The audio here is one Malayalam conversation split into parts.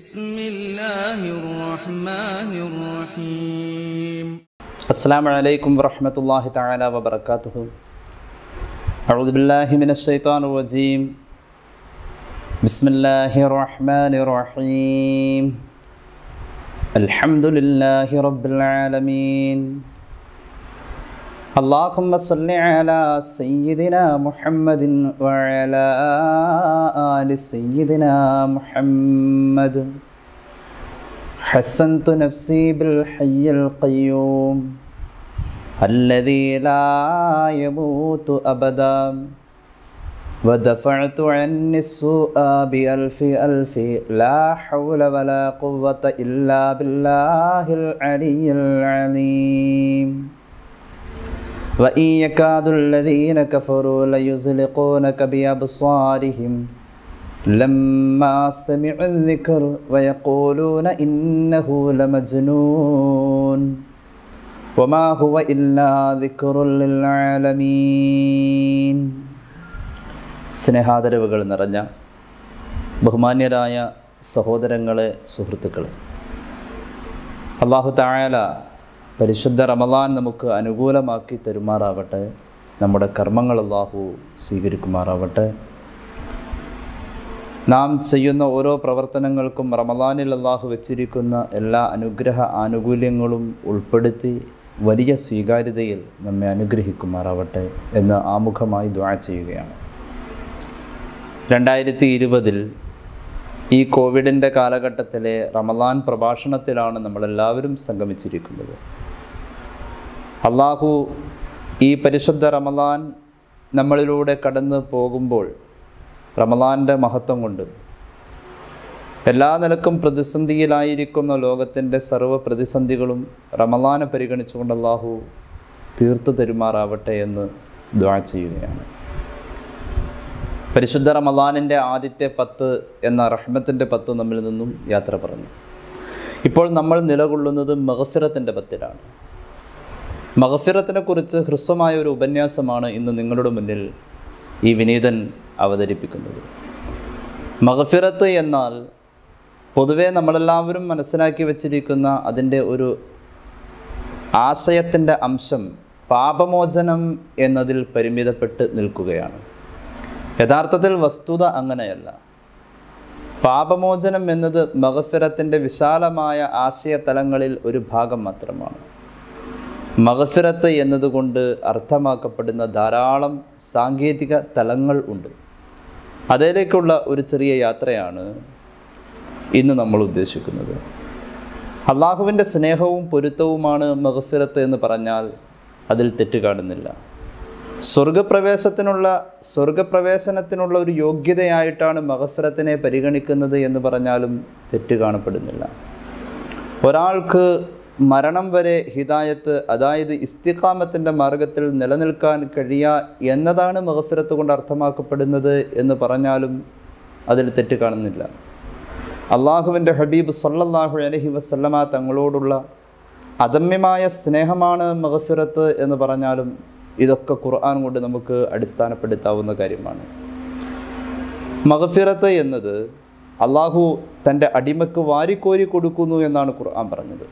بسم الله الرحمن الرحيم السلام عليكم ورحمة الله تعالى وبركاته أعوذ بالله من الشيطان الرجيم بسم الله الرحمن الرحيم الحمد لله رب العالمين اللهم صل على سيدنا محمد وعلى آل سيدنا محمد حسنت نفسي بالحي القيوم الذي لا يموت أبدا ودفعت عني السوء بألف ألف لا حول ولا قوة إلا بالله العلي العليم وإن يكاد الذين كفروا ليزلقونك بأبصارهم لما سمعوا الذكر ويقولون إنه لمجنون وما هو إلا ذكر للعالمين സ്നേഹാദരവുകൾ നിറഞ്ഞ ബഹുമാന്യരായ സഹോദരങ്ങളെ സുഹൃത്തുക്കളെ അള്ളാഹു തായാല പരിശുദ്ധ റമദാൻ നമുക്ക് അനുകൂലമാക്കി തരുമാറാവട്ടെ നമ്മുടെ കർമ്മങ്ങൾ അള്ളാഹു സ്വീകരിക്കുമാറാവട്ടെ നാം ചെയ്യുന്ന ഓരോ പ്രവർത്തനങ്ങൾക്കും റമദാനിൽ അള്ളാഹു വെച്ചിരിക്കുന്ന എല്ലാ അനുഗ്രഹ ആനുകൂല്യങ്ങളും ഉൾപ്പെടുത്തി വലിയ സ്വീകാര്യതയിൽ നമ്മെ അനുഗ്രഹിക്കുമാറാവട്ടെ എന്ന് ആമുഖമായി ദ ചെയ്യുകയാണ് രണ്ടായിരത്തി ഇരുപതിൽ ഈ കോവിഡിൻ്റെ കാലഘട്ടത്തിലെ റമദാൻ പ്രഭാഷണത്തിലാണ് നമ്മളെല്ലാവരും സംഗമിച്ചിരിക്കുന്നത് അള്ളാഹു ഈ പരിശുദ്ധ റമദാൻ നമ്മളിലൂടെ കടന്നു പോകുമ്പോൾ റമലാൻ്റെ മഹത്വം കൊണ്ട് എല്ലാ നിലക്കും പ്രതിസന്ധിയിലായിരിക്കുന്ന ലോകത്തിൻ്റെ സർവ്വ പ്രതിസന്ധികളും റമലാനെ പരിഗണിച്ചുകൊണ്ട് അള്ളാഹു തീർത്തു തരുമാറാവട്ടെ എന്ന് ദ്വാ ചെയ്യുകയാണ് പരിശുദ്ധ റമലാനിൻ്റെ ആദ്യത്തെ പത്ത് എന്ന റഹ്മത്തിൻ്റെ പത്ത് നമ്മിൽ നിന്നും യാത്ര പറഞ്ഞു ഇപ്പോൾ നമ്മൾ നിലകൊള്ളുന്നത് മഹഫിറത്തിൻ്റെ പത്തിലാണ് മഹഫിറത്തിനെക്കുറിച്ച് ഹ്രസ്വമായ ഒരു ഉപന്യാസമാണ് ഇന്ന് നിങ്ങളുടെ മുന്നിൽ ഈ വിനീതൻ അവതരിപ്പിക്കുന്നത് മഹഫിറത്ത് എന്നാൽ പൊതുവേ നമ്മളെല്ലാവരും മനസ്സിലാക്കി വച്ചിരിക്കുന്ന അതിൻ്റെ ഒരു ആശയത്തിൻ്റെ അംശം പാപമോചനം എന്നതിൽ പരിമിതപ്പെട്ട് നിൽക്കുകയാണ് യഥാർത്ഥത്തിൽ വസ്തുത അങ്ങനെയല്ല പാപമോചനം എന്നത് മഹഫിറത്തിൻ്റെ വിശാലമായ ആശയതലങ്ങളിൽ ഒരു ഭാഗം മാത്രമാണ് മഹഫിറത്ത് എന്നതുകൊണ്ട് അർത്ഥമാക്കപ്പെടുന്ന ധാരാളം സാങ്കേതിക തലങ്ങൾ ഉണ്ട് അതിലേക്കുള്ള ഒരു ചെറിയ യാത്രയാണ് ഇന്ന് നമ്മൾ ഉദ്ദേശിക്കുന്നത് അള്ളാഹുവിൻ്റെ സ്നേഹവും പൊരുത്തവുമാണ് മഹഫിറത്ത് എന്ന് പറഞ്ഞാൽ അതിൽ തെറ്റ് കാണുന്നില്ല സ്വർഗപ്രവേശത്തിനുള്ള സ്വർഗപ്രവേശനത്തിനുള്ള ഒരു യോഗ്യതയായിട്ടാണ് മഹഫിറത്തിനെ പരിഗണിക്കുന്നത് എന്ന് പറഞ്ഞാലും തെറ്റ് കാണപ്പെടുന്നില്ല ഒരാൾക്ക് മരണം വരെ ഹിദായത്ത് അതായത് ഇസ്തിഖാമത്തിൻ്റെ മാർഗത്തിൽ നിലനിൽക്കാൻ കഴിയുക എന്നതാണ് മഹഫിരത്ത് കൊണ്ട് അർത്ഥമാക്കപ്പെടുന്നത് എന്ന് പറഞ്ഞാലും അതിൽ തെറ്റ് കാണുന്നില്ല അള്ളാഹുവിൻ്റെ ഹബീബ് സല്ലാഹു അലഹി വസ്ലമ തങ്ങളോടുള്ള അദമ്യമായ സ്നേഹമാണ് മഹഫിറത്ത് എന്ന് പറഞ്ഞാലും ഇതൊക്കെ ഖുർആൻ കൊണ്ട് നമുക്ക് അടിസ്ഥാനപ്പെടുത്താവുന്ന കാര്യമാണ് മഹഫിറത്ത് എന്നത് അള്ളാഹു തൻ്റെ അടിമക്ക് വാരിക്കോരി കൊടുക്കുന്നു എന്നാണ് ഖുർആൻ പറഞ്ഞത്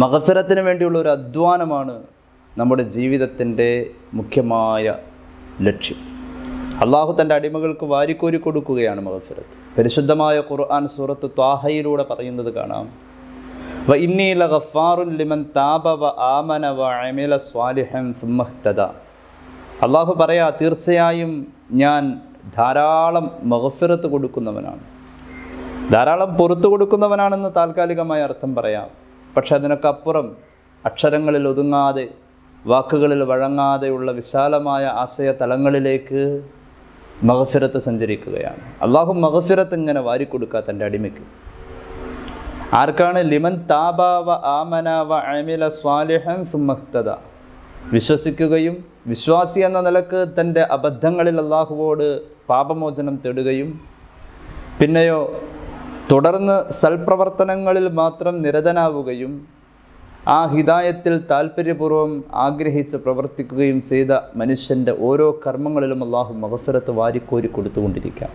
മകഫിറത്തിന് വേണ്ടിയുള്ള ഒരു അധ്വാനമാണ് നമ്മുടെ ജീവിതത്തിൻ്റെ മുഖ്യമായ ലക്ഷ്യം അള്ളാഹു തൻ്റെ അടിമകൾക്ക് വാരിക്കോരി കൊടുക്കുകയാണ് മകഫിറത്ത് പരിശുദ്ധമായ ഖുർആൻ സൂറത്ത് ത്വാഹയിലൂടെ പറയുന്നത് കാണാം വ ഇന്നീല ഗഫാറുൻ ലിമൻ താപ വ ആമന വ അമില സ്വാലിഹൻ സുമ്മഹ്തദ അള്ളാഹു പറയാ തീർച്ചയായും ഞാൻ ധാരാളം മഹഫിറത്ത് കൊടുക്കുന്നവനാണ് ധാരാളം പുറത്തു കൊടുക്കുന്നവനാണെന്ന് താൽക്കാലികമായ അർത്ഥം പറയാം പക്ഷെ അതിനൊക്കപ്പുറം അക്ഷരങ്ങളിൽ ഒതുങ്ങാതെ വാക്കുകളിൽ വഴങ്ങാതെയുള്ള വിശാലമായ ആശയ തലങ്ങളിലേക്ക് മഹഫിരത്ത് സഞ്ചരിക്കുകയാണ് അള്ളാഹു മഹഫിരത്ത് ഇങ്ങനെ വാരിക്കൊടുക്കുക തൻ്റെ അടിമയ്ക്ക് ആർക്കാണ് ലിമൻ താബാവ ആമനാവ അമില സ്വാലിഹൻ സുമക്തത വിശ്വസിക്കുകയും വിശ്വാസി എന്ന നിലക്ക് തൻ്റെ അബദ്ധങ്ങളിൽ അള്ളാഹുവോട് പാപമോചനം തേടുകയും പിന്നെയോ തുടർന്ന് സൽപ്രവർത്തനങ്ങളിൽ മാത്രം നിരതനാവുകയും ആ ഹിതായത്തിൽ താല്പര്യപൂർവ്വം ആഗ്രഹിച്ച് പ്രവർത്തിക്കുകയും ചെയ്ത മനുഷ്യൻ്റെ ഓരോ കർമ്മങ്ങളിലും അള്ളാഹു മഹഫിറത്ത് വാരിക്കോരി കൊടുത്തുകൊണ്ടിരിക്കാം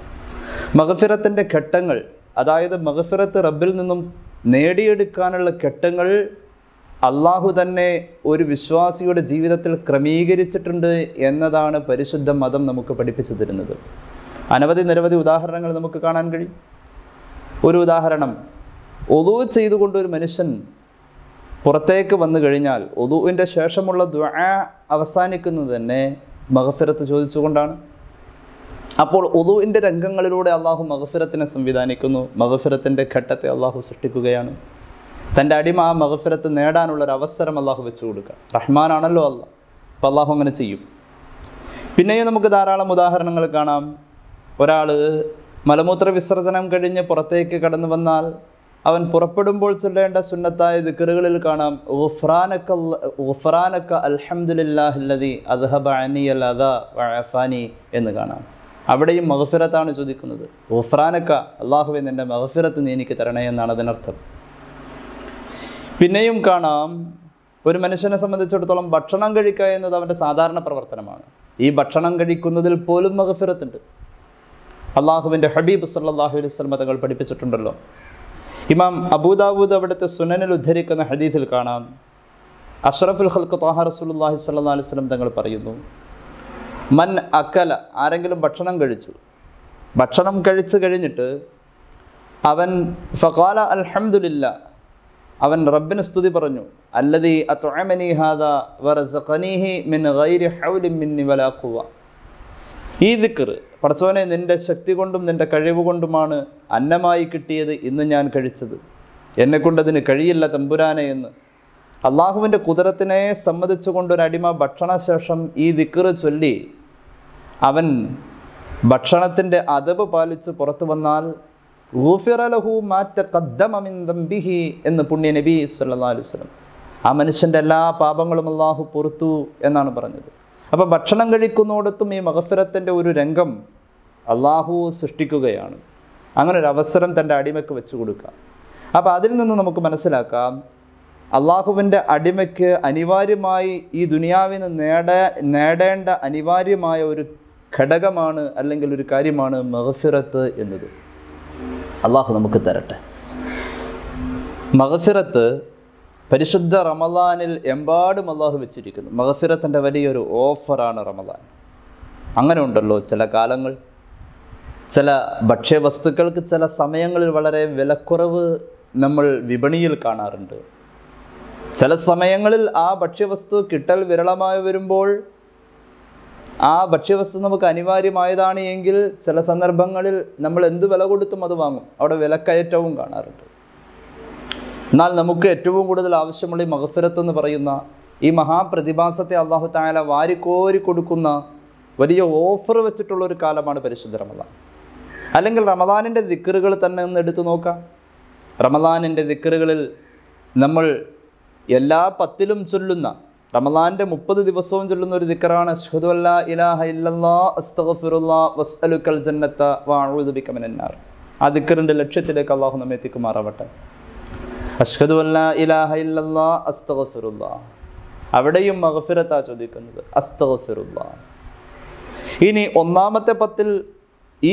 മഹഫിറത്തിൻ്റെ ഘട്ടങ്ങൾ അതായത് മഹഫിറത്ത് റബ്ബിൽ നിന്നും നേടിയെടുക്കാനുള്ള ഘട്ടങ്ങൾ അള്ളാഹു തന്നെ ഒരു വിശ്വാസിയുടെ ജീവിതത്തിൽ ക്രമീകരിച്ചിട്ടുണ്ട് എന്നതാണ് പരിശുദ്ധ മതം നമുക്ക് പഠിപ്പിച്ചു തരുന്നത് അനവധി നിരവധി ഉദാഹരണങ്ങൾ നമുക്ക് കാണാൻ കഴിയും ഒരു ഉദാഹരണം ഒതു ചെയ്തുകൊണ്ട് ഒരു മനുഷ്യൻ പുറത്തേക്ക് വന്നു കഴിഞ്ഞാൽ ഒതുവിൻ്റെ ശേഷമുള്ള ദ അവസാനിക്കുന്നത് തന്നെ മഹഫിരത്ത് ചോദിച്ചുകൊണ്ടാണ് അപ്പോൾ ഒതുവിൻ്റെ രംഗങ്ങളിലൂടെ അള്ളാഹു മഹഫിരത്തിനെ സംവിധാനിക്കുന്നു മഹഫിരത്തിൻ്റെ ഘട്ടത്തെ അള്ളാഹു സൃഷ്ടിക്കുകയാണ് തൻ്റെ അടിമ ആ നേടാനുള്ള നേടാനുള്ളൊരു അവസരം അള്ളാഹു വെച്ചു കൊടുക്കുക റഹ്മാനാണല്ലോ അല്ല അപ്പോൾ അള്ളാഹു അങ്ങനെ ചെയ്യും പിന്നെയും നമുക്ക് ധാരാളം ഉദാഹരണങ്ങൾ കാണാം ഒരാൾ മലമൂത്ര വിസർജനം കഴിഞ്ഞ് പുറത്തേക്ക് കടന്നു വന്നാൽ അവൻ പുറപ്പെടുമ്പോൾ ചൊല്ലേണ്ട സുന്നത്തായ ദിക്കറുകളിൽ കാണാം ഗുഫ്രാനക്ക ഗുഫ്രാനക്ക അൽഹമുല്ലാഹില്ലതി അദ്ഹബ അനി അല്ലാദ വഅഫാനി എന്ന് കാണാം അവിടെയും മഹഫിറത്താണ് ചോദിക്കുന്നത് ഗുഫ്രാനക്ക അള്ളാഹുവെ നിൻ്റെ മഹഫിറത്ത് നീ എനിക്ക് തരണേ എന്നാണ് അതിനർത്ഥം പിന്നെയും കാണാം ഒരു മനുഷ്യനെ സംബന്ധിച്ചിടത്തോളം ഭക്ഷണം കഴിക്കുക എന്നത് അവൻ്റെ സാധാരണ പ്രവർത്തനമാണ് ഈ ഭക്ഷണം കഴിക്കുന്നതിൽ പോലും മഹഫിറത്തുണ്ട് അള്ളാഹുവിൻ്റെ ഹബീബ് സല്ലാഹു അലൈവലമ തങ്ങൾ പഠിപ്പിച്ചിട്ടുണ്ടല്ലോ ഇമാം അബൂദാബൂദ് അവിടുത്തെ സുനനിൽ ഉദ്ധരിക്കുന്ന ഹദീഥിൽ കാണാം അഷ്റഫുൽ ഹൽക്ക് താഹ റസൂലുല്ലാഹി സല്ലാ അലിസ്ലം തങ്ങൾ പറയുന്നു മൻ അക്കല ആരെങ്കിലും ഭക്ഷണം കഴിച്ചു ഭക്ഷണം കഴിച്ചു കഴിഞ്ഞിട്ട് അവൻ ഫഖാല അൽഹമുല്ല അവൻ റബ്ബിന് സ്തുതി പറഞ്ഞു അല്ലതി അത്വമനി വറസഖനീഹി മിൻ ഗൈരി ഈ ദിക്ർ പടച്ചോനെ നിൻ്റെ ശക്തി കൊണ്ടും നിൻ്റെ കഴിവ് കൊണ്ടുമാണ് അന്നമായി കിട്ടിയത് ഇന്ന് ഞാൻ കഴിച്ചത് എന്നെക്കൊണ്ടതിന് കഴിയില്ല തമ്പുരാനെ എന്ന് അള്ളാഹുവിൻ്റെ കുതിരത്തിനെ അടിമ ഭക്ഷണശേഷം ഈ ദിക്കറ് ചൊല്ലി അവൻ ഭക്ഷണത്തിൻ്റെ അതവ് പാലിച്ച് പുറത്തു വന്നാൽ ഗൂഫിറലഹു മാറ്റ കദ്ദമിന്തംബിഹി എന്ന് പുണ്യ നബി സല്ലാ അലുസ്ലം ആ മനുഷ്യൻ്റെ എല്ലാ പാപങ്ങളും അള്ളാഹു പുറത്തു എന്നാണ് പറഞ്ഞത് അപ്പം ഭക്ഷണം കഴിക്കുന്നോടത്തും ഈ മഹഫിറത്തിൻ്റെ ഒരു രംഗം അള്ളാഹു സൃഷ്ടിക്കുകയാണ് അങ്ങനെ ഒരു അവസരം തൻ്റെ അടിമയ്ക്ക് വെച്ചു കൊടുക്കുക അപ്പോൾ അതിൽ നിന്ന് നമുക്ക് മനസ്സിലാക്കാം അള്ളാഹുവിൻ്റെ അടിമയ്ക്ക് അനിവാര്യമായി ഈ ദുനിയാവിന് നേട നേടേണ്ട അനിവാര്യമായ ഒരു ഘടകമാണ് അല്ലെങ്കിൽ ഒരു കാര്യമാണ് മഹഫിറത്ത് എന്നത് അള്ളാഹു നമുക്ക് തരട്ടെ മഹഫിറത്ത് പരിശുദ്ധ റമദാനിൽ എമ്പാടും അള്ളാഹു വെച്ചിരിക്കുന്നു മഹഫിറത്തിൻ്റെ വലിയൊരു ഓഫറാണ് റമദാൻ അങ്ങനെ ഉണ്ടല്ലോ ചില കാലങ്ങൾ ചില ഭക്ഷ്യവസ്തുക്കൾക്ക് ചില സമയങ്ങളിൽ വളരെ വിലക്കുറവ് നമ്മൾ വിപണിയിൽ കാണാറുണ്ട് ചില സമയങ്ങളിൽ ആ ഭക്ഷ്യവസ്തു കിട്ടൽ വിരളമായി വരുമ്പോൾ ആ ഭക്ഷ്യവസ്തു നമുക്ക് അനിവാര്യമായതാണ് എങ്കിൽ ചില സന്ദർഭങ്ങളിൽ നമ്മൾ എന്ത് വില കൊടുത്തും അത് വാങ്ങും അവിടെ വിലക്കയറ്റവും കാണാറുണ്ട് എന്നാൽ നമുക്ക് ഏറ്റവും കൂടുതൽ ആവശ്യമുള്ള ഈ മഹഫിരത്ത് എന്ന് പറയുന്ന ഈ മഹാപ്രതിഭാസത്തെ അള്ളാഹു താല വാരിക്കോരി കൊടുക്കുന്ന വലിയ ഓഫർ വെച്ചിട്ടുള്ള ഒരു കാലമാണ് പരിശുദ്ധ അല്ലെങ്കിൽ റമദാനിൻ്റെ ദിക്കറുകൾ തന്നെ ഒന്ന് എടുത്തു നോക്കാം റമദാനിൻ്റെ ദിക്കറുകളിൽ നമ്മൾ എല്ലാ പത്തിലും ചൊല്ലുന്ന റമദാൻ്റെ മുപ്പത് ദിവസവും ചൊല്ലുന്ന ഒരു ദിക്കറാണ് ആ ദിക്കറിൻ്റെ ലക്ഷ്യത്തിലേക്ക് അള്ളാഹു നമ്മെ എത്തിക്കുമാറാവട്ടെ അവിടെയും മഗ്ഫിറത്താ ചോദിക്കുന്നത് ഇനി ഒന്നാമത്തെ പത്തിൽ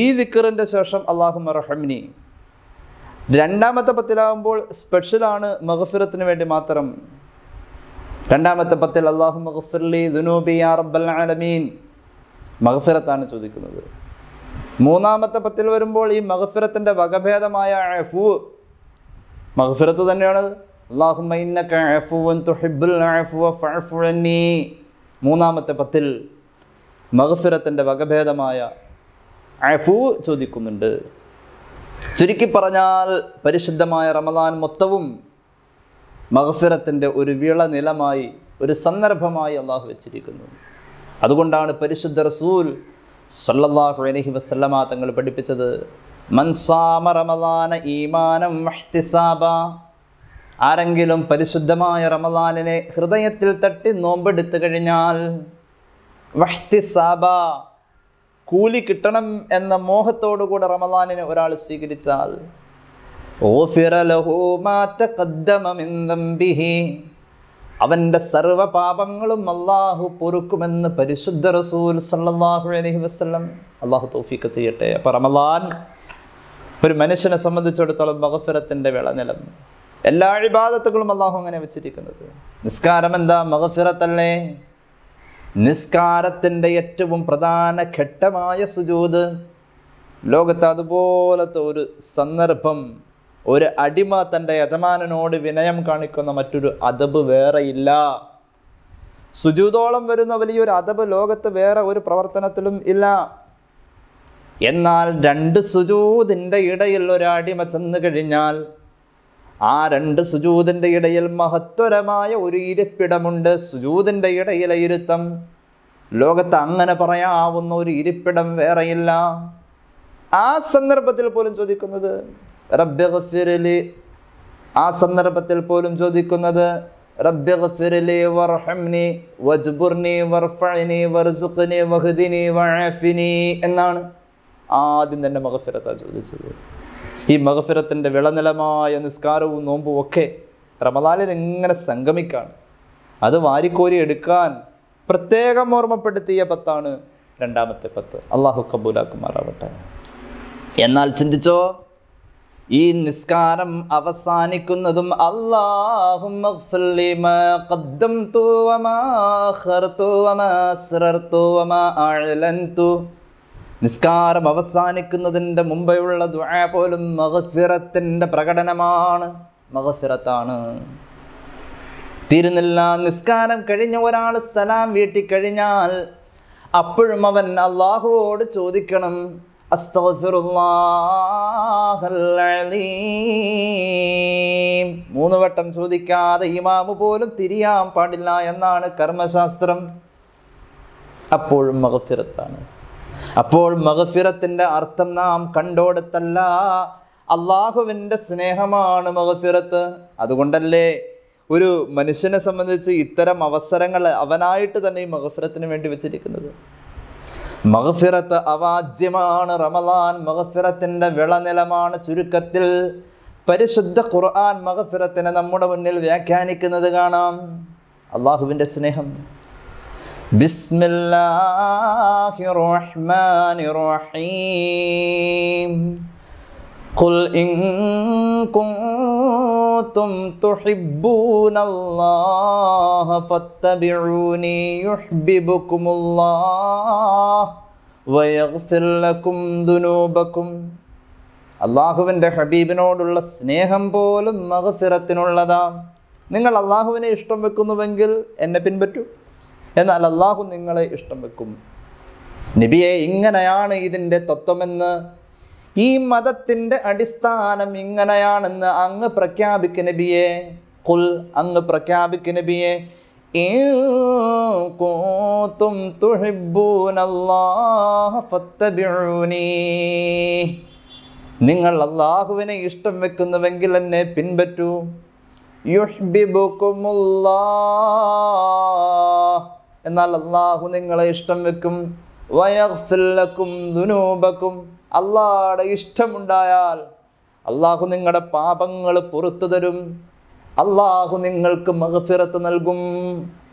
ഈ ദിക്കറിൻ്റെ ശേഷം അള്ളാഹു റഹമിനി രണ്ടാമത്തെ പത്തിലാകുമ്പോൾ സ്പെഷ്യലാണ് മഹഫിറത്തിന് വേണ്ടി മാത്രം രണ്ടാമത്തെ പത്തിൽ അള്ളാഹു മഹഫിർലി ദുനൂബി യാ റബ്ബൽ ആലമീൻ മഹഫിറത്താണ് ചോദിക്കുന്നത് മൂന്നാമത്തെ പത്തിൽ വരുമ്പോൾ ഈ മഹഫിറത്തിൻ്റെ വകഭേദമായ അഫു മഹഫിറത്ത് തന്നെയാണ് മൂന്നാമത്തെ പത്തിൽ മഹഫിറത്തിൻ്റെ വകഭേദമായ അഫു ചോദിക്കുന്നുണ്ട് ചുരുക്കി പറഞ്ഞാൽ പരിശുദ്ധമായ റമദാൻ മൊത്തവും മഹഫിറത്തിൻ്റെ ഒരു വിളനിലമായി ഒരു സന്ദർഭമായി അള്ളാഹു വെച്ചിരിക്കുന്നു അതുകൊണ്ടാണ് പരിശുദ്ധ റസൂൽ സല്ലല്ലാഹു അലൈഹി വസല്ലമ തങ്ങൾ പഠിപ്പിച്ചത് മൻസാമ റമദാന ഈമാനം മഹ്തിസാബ ആരെങ്കിലും പരിശുദ്ധമായ റമദാനിനെ ഹൃദയത്തിൽ തട്ടി നോമ്പെടുത്തു കഴിഞ്ഞാൽ വഹ്തിസാബ കൂലി കിട്ടണം എന്ന മോഹത്തോടുകൂടെ റമദാനിനെ ഒരാൾ സ്വീകരിച്ചാൽ അവൻ്റെ സർവ പാപങ്ങളും അള്ളാഹു പൊറുക്കുമെന്ന് പരിശുദ്ധ റസൂൽ സല്ലാഹു അലഹി വസ്ലം അള്ളാഹു തോഫീക്ക് ചെയ്യട്ടെ അപ്പം റമദാൻ ഒരു മനുഷ്യനെ സംബന്ധിച്ചിടത്തോളം മകഫിറത്തിൻ്റെ വിളനിലം എല്ലാ ഇബാദത്തുകളും അള്ളാഹു അങ്ങനെ വെച്ചിരിക്കുന്നത് നിസ്കാരം എന്താ മഹഫിറത്തല്ലേ നിസ്കാരത്തിൻ്റെ ഏറ്റവും പ്രധാന ഘട്ടമായ സുജൂത് ലോകത്ത് അതുപോലത്തെ ഒരു സന്ദർഭം ഒരു അടിമ തൻ്റെ യജമാനനോട് വിനയം കാണിക്കുന്ന മറ്റൊരു അതബ് വേറെയില്ല സുജൂതോളം വരുന്ന വലിയൊരു അതബ് ലോകത്ത് വേറെ ഒരു പ്രവർത്തനത്തിലും ഇല്ല എന്നാൽ രണ്ട് സുജൂതിൻ്റെ ഇടയിൽ ഒരു അടിമ ചെന്ന് കഴിഞ്ഞാൽ ആ രണ്ട് സുജൂതിൻ്റെ ഇടയിൽ മഹത്വരമായ ഒരു ഇരിപ്പിടമുണ്ട് സുജൂതിൻ്റെ ഇടയിലെ ഇരുത്തം ലോകത്ത് അങ്ങനെ പറയാവുന്ന ഒരു ഇരിപ്പിടം വേറെയില്ല ആ സന്ദർഭത്തിൽ പോലും ചോദിക്കുന്നത് റബ്ബിറലി ആ സന്ദർഭത്തിൽ പോലും ചോദിക്കുന്നത് എന്നാണ് ആദ്യം തന്നെ മഹഫിറത്താണ് ചോദിച്ചത് ഈ മഹഫിറത്തിൻ്റെ വിളനിലമായ നിസ്കാരവും നോമ്പും ഒക്കെ റമദാനിൽ എങ്ങനെ സംഗമിക്കാണ് അത് വാരിക്കോരി എടുക്കാൻ പ്രത്യേകം ഓർമ്മപ്പെടുത്തിയ പത്താണ് രണ്ടാമത്തെ പത്ത് അള്ളാഹു കബൂലാക്കുമാറാവട്ടെ എന്നാൽ ചിന്തിച്ചോ ഈ നിസ്കാരം അവസാനിക്കുന്നതും അള്ളാഹു നിസ്കാരം അവസാനിക്കുന്നതിൻ്റെ മുമ്പെയുള്ള ദ്വാ പോലും മഹഫിറത്തിൻ്റെ പ്രകടനമാണ് മഹഫിറത്താണ് തീരുന്നില്ല നിസ്കാരം കഴിഞ്ഞ ഒരാൾ സലാം വീട്ടി കഴിഞ്ഞാൽ അപ്പോഴും അവൻ അള്ളാഹുവോട് ചോദിക്കണം മൂന്ന് വട്ടം ചോദിക്കാതെ ഇമാമ് പോലും തിരിയാൻ പാടില്ല എന്നാണ് കർമ്മശാസ്ത്രം അപ്പോഴും മകഫിറത്താണ് അപ്പോൾ മഹഫിറത്തിൻ്റെ അർത്ഥം നാം കണ്ടോടത്തല്ല അള്ളാഹുവിൻ്റെ സ്നേഹമാണ് മഹഫിറത്ത് അതുകൊണ്ടല്ലേ ഒരു മനുഷ്യനെ സംബന്ധിച്ച് ഇത്തരം അവസരങ്ങൾ അവനായിട്ട് തന്നെ ഈ മഹഫിറത്തിന് വേണ്ടി വെച്ചിരിക്കുന്നത് മഹഫിറത്ത് അവാജ്യമാണ് റമലാൻ മഹഫിറത്തിൻ്റെ വിളനിലമാണ് ചുരുക്കത്തിൽ പരിശുദ്ധ ഖുർആൻ മഹഫിറത്തിനെ നമ്മുടെ മുന്നിൽ വ്യാഖ്യാനിക്കുന്നത് കാണാം അള്ളാഹുവിൻ്റെ സ്നേഹം بسم الله الرحمن الرحيم قل إن كنتم تحبون الله فاتبعوني يحببكم الله ويغفر لكم ذنوبكم അള്ളാഹുവിൻ്റെ ഹബീബിനോടുള്ള സ്നേഹം പോലും മഹഫിറത്തിനുള്ളതാണ് നിങ്ങൾ അള്ളാഹുവിനെ ഇഷ്ടം വെക്കുന്നുവെങ്കിൽ എന്നെ പിൻപറ്റൂ എന്നാൽ അള്ളാഹു നിങ്ങളെ ഇഷ്ടം വെക്കും നബിയെ ഇങ്ങനെയാണ് ഇതിൻ്റെ തത്വമെന്ന് ഈ മതത്തിൻ്റെ അടിസ്ഥാനം ഇങ്ങനെയാണെന്ന് അങ്ങ് പ്രഖ്യാപിക്ക നബിയെ കുൽ അങ്ങ് പ്രഖ്യാപിക്ക നബിയെ നിങ്ങൾ അള്ളാഹുവിനെ ഇഷ്ടം വെക്കുന്നുവെങ്കിൽ എന്നെ പിൻപറ്റൂ യുഷ്ബിബുക്കുമുള്ള എന്നാൽ അള്ളാഹു നിങ്ങളെ ഇഷ്ടം വെക്കും വയഫില്ലക്കും ദുനൂപക്കും അള്ളാഹയുടെ ഇഷ്ടമുണ്ടായാൽ അള്ളാഹു നിങ്ങളുടെ പാപങ്ങൾ പുറത്തു തരും അള്ളാഹു നിങ്ങൾക്ക് മഹഫിറത്ത് നൽകും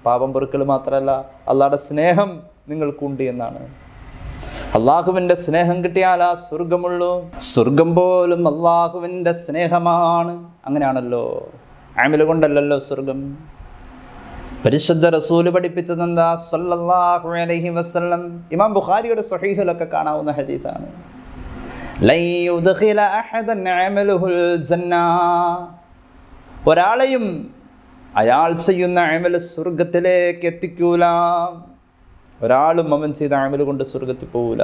പാപം പൊറുക്കൽ മാത്രമല്ല അള്ളാഹയുടെ സ്നേഹം നിങ്ങൾക്കുണ്ട് എന്നാണ് അള്ളാഹുവിൻ്റെ സ്നേഹം കിട്ടിയാൽ ആ സ്വർഗമുള്ളൂ സ്വർഗം പോലും അള്ളാഹുവിൻ്റെ സ്നേഹമാണ് അങ്ങനെയാണല്ലോ ആമില സ്വർഗം പരിശുദ്ധ റസൂല് എന്താ സല്ലല്ലാഹു അലൈഹി വസല്ലം ഇമാം ബുഖാരിയുടെ സഹീഹിലൊക്കെ കാണാവുന്ന ഹദീസാണ് ഒരാളെയും അയാൾ ചെയ്യുന്ന അമൽ സ്വർഗത്തിലേക്ക് എത്തിക്കൂല ഒരാളും അവൻ ചെയ്ത അമൽ കൊണ്ട് സ്വർഗത്തിൽ പോവൂല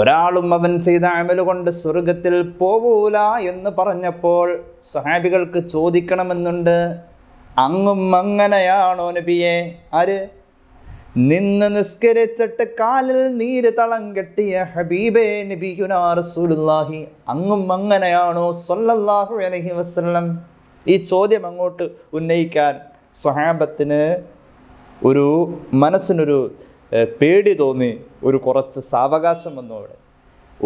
ഒരാളും അവൻ ചെയ്ത അമൽ കൊണ്ട് സ്വർഗത്തിൽ പോവൂല എന്ന് പറഞ്ഞപ്പോൾ സഹാബികൾക്ക് ചോദിക്കണമെന്നുണ്ട് അങ്ങും അങ്ങനെയാണോ നബിയെ ആര് നിന്ന് നിസ്കരിച്ചിട്ട് കാലിൽ നീര് തളം കെട്ടിയ ഹബീബേ നബിയുന അങ്ങും അങ്ങനെയാണോ സൊല്ലാഹു അലഹി വസ്ലം ഈ ചോദ്യം അങ്ങോട്ട് ഉന്നയിക്കാൻ സ്വഹാബത്തിന് ഒരു മനസ്സിനൊരു പേടി തോന്നി ഒരു കുറച്ച് സാവകാശം വന്നു അവിടെ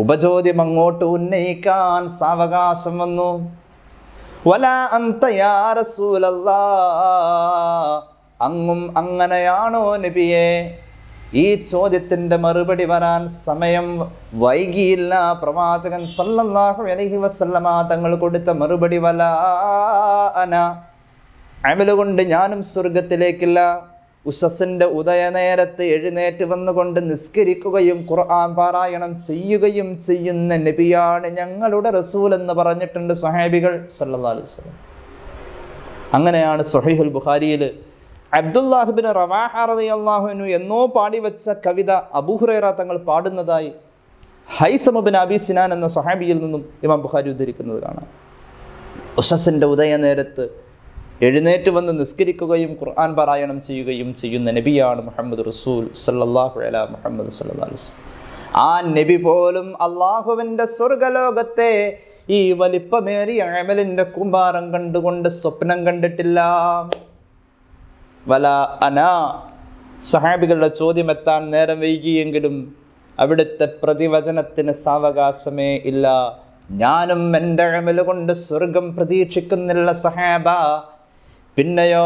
ഉപചോദ്യം അങ്ങോട്ട് ഉന്നയിക്കാൻ സാവകാശം വന്നു വലാ യാ റസൂലല്ലാ അങ്ങും അങ്ങനെയാണോ നബിയെ ഈ ചോദ്യത്തിൻ്റെ മറുപടി വരാൻ സമയം വൈകിയില്ല പ്രവാചകൻ സല്ലല്ലാഹു അലൈഹി വസല്ലമ തങ്ങൾ കൊടുത്ത മറുപടി വലാ അന അമലുകൊണ്ട് ഞാനും സ്വർഗത്തിലേക്കില്ല ഉഷസ്സിൻ്റെ ഉദയനേരത്ത് എഴുന്നേറ്റ് വന്നുകൊണ്ട് നിസ്കരിക്കുകയും ഖുർആൻ പാരായണം ചെയ്യുകയും ചെയ്യുന്ന നബിയാണ് ഞങ്ങളുടെ റസൂൽ എന്ന് പറഞ്ഞിട്ടുണ്ട് സഹാബികൾ സല്ലാസ് അങ്ങനെയാണ് സുഹൈഹുൽ ബുഖാരിയിൽ അബ്ദുല്ലാഹിബിൻ റവാഹ റതി അള്ളാഹുനു എന്നോ പാടിവെച്ച കവിത അബുഹുറേറ തങ്ങൾ പാടുന്നതായി ഹൈസമുബിൻ അബി സിനാൻ എന്ന സുഹാബിയിൽ നിന്നും ഇമാം ബുഖാരി ഉദ്ധരിക്കുന്നത് കാണാം ഉഷസിൻ്റെ ഉദയനേരത്ത് എഴുന്നേറ്റ് വന്ന് നിസ്കരിക്കുകയും ഖുർആൻ പാരായണം ചെയ്യുകയും ചെയ്യുന്ന നബിയാണ് മുഹമ്മദ് റസൂൽ സല്ലാഹു അല മുഹമ്മദ് സല്ലാസ് ആ നബി പോലും അള്ളാഹുവിൻ്റെ സ്വർഗലോകത്തെ ഈ വലിപ്പമേറിയ അമലിൻ്റെ കുമ്പാരം കണ്ടുകൊണ്ട് സ്വപ്നം കണ്ടിട്ടില്ല വല അനാ സഹാബികളുടെ ചോദ്യം എത്താൻ നേരം വൈകിയെങ്കിലും അവിടുത്തെ പ്രതിവചനത്തിന് സാവകാശമേ ഇല്ല ഞാനും എൻ്റെ അമലുകൊണ്ട് സ്വർഗം പ്രതീക്ഷിക്കുന്നില്ല സഹാബ പിന്നെയോ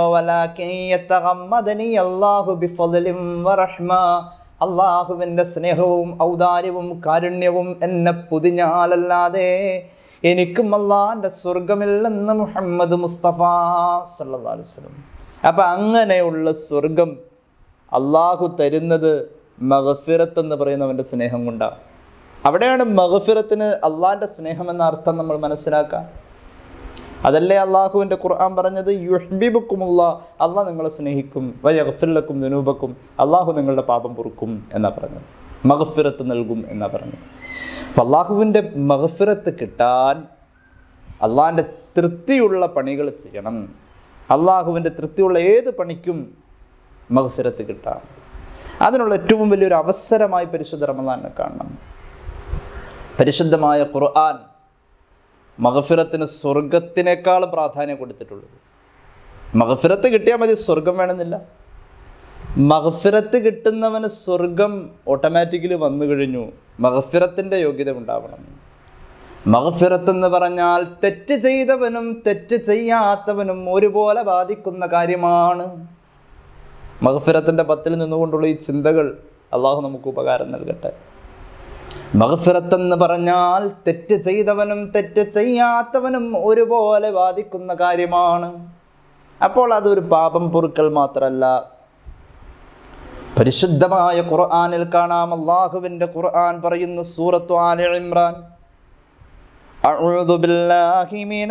അള്ളാഹുവിൻ്റെ സ്നേഹവും ഔദാര്യവും കാരുണ്യവും എന്നെ പുതിഞ്ഞാലല്ലാതെ എനിക്കും അള്ളാഹിൻ്റെ സ്വർഗമില്ലെന്ന് മുഹമ്മദ് മുസ്തഫ സല്ലാ അപ്പം അങ്ങനെയുള്ള സ്വർഗം അള്ളാഹു തരുന്നത് മഹഫിറത്ത് എന്ന് പറയുന്നവൻ്റെ സ്നേഹം കൊണ്ടാണ് അവിടെയാണ് മഹഫിറത്തിന് അള്ളാഹിൻ്റെ സ്നേഹം എന്ന അർത്ഥം നമ്മൾ മനസ്സിലാക്കുക അതല്ലേ അള്ളാഹുവിൻ്റെ ഖുർആൻ പറഞ്ഞത് യുഹ്ബിബുക്കുമുള്ള അള്ളാഹ് നിങ്ങളെ സ്നേഹിക്കും വയഫില്ലക്കും നിനൂബക്കും അള്ളാഹു നിങ്ങളുടെ പാപം പൊറുക്കും എന്നാ പറഞ്ഞത് മഹഫിറത്ത് നൽകും എന്നാ പറഞ്ഞത് അപ്പം അള്ളാഹുവിൻ്റെ മഹഫിറത്ത് കിട്ടാൻ അള്ളാഹിൻ്റെ തൃപ്തിയുള്ള പണികൾ ചെയ്യണം അള്ളാഹുവിൻ്റെ തൃപ്തിയുള്ള ഏത് പണിക്കും മഹഫിറത്ത് കിട്ടാം അതിനുള്ള ഏറ്റവും വലിയൊരു അവസരമായി പരിശുദ്ധ റമദാനെ കാണണം പരിശുദ്ധമായ ഖുർആൻ മഹഫിറത്തിന് സ്വർഗത്തിനേക്കാൾ പ്രാധാന്യം കൊടുത്തിട്ടുള്ളത് മഹഫിറത്ത് കിട്ടിയാൽ മതി സ്വർഗം വേണമെന്നില്ല മഹഫിറത്ത് കിട്ടുന്നവന് സ്വർഗം ഓട്ടോമാറ്റിക്കലി വന്നു കഴിഞ്ഞു മഹഫിറത്തിൻ്റെ യോഗ്യത ഉണ്ടാവണം മഹഫിറത്ത് എന്ന് പറഞ്ഞാൽ തെറ്റ് ചെയ്തവനും തെറ്റ് ചെയ്യാത്തവനും ഒരുപോലെ ബാധിക്കുന്ന കാര്യമാണ് മഹഫിറത്തിൻ്റെ പത്തിൽ നിന്നുകൊണ്ടുള്ള ഈ ചിന്തകൾ അള്ളാഹു നമുക്ക് ഉപകാരം നൽകട്ടെ മഹഫിറത്തെന്ന് പറഞ്ഞാൽ തെറ്റ് ചെയ്തവനും തെറ്റ് ചെയ്യാത്തവനും ഒരുപോലെ ബാധിക്കുന്ന കാര്യമാണ് അപ്പോൾ അതൊരു പാപം പൊറുക്കൽ മാത്രമല്ല പരിശുദ്ധമായ ഖുർആാനിൽ കാണാം അള്ളാഹുവിൻ്റെ ഖുർആൻ പറയുന്ന സൂറത്തു ആല ഇമ്രാൻ أعوذ بالله من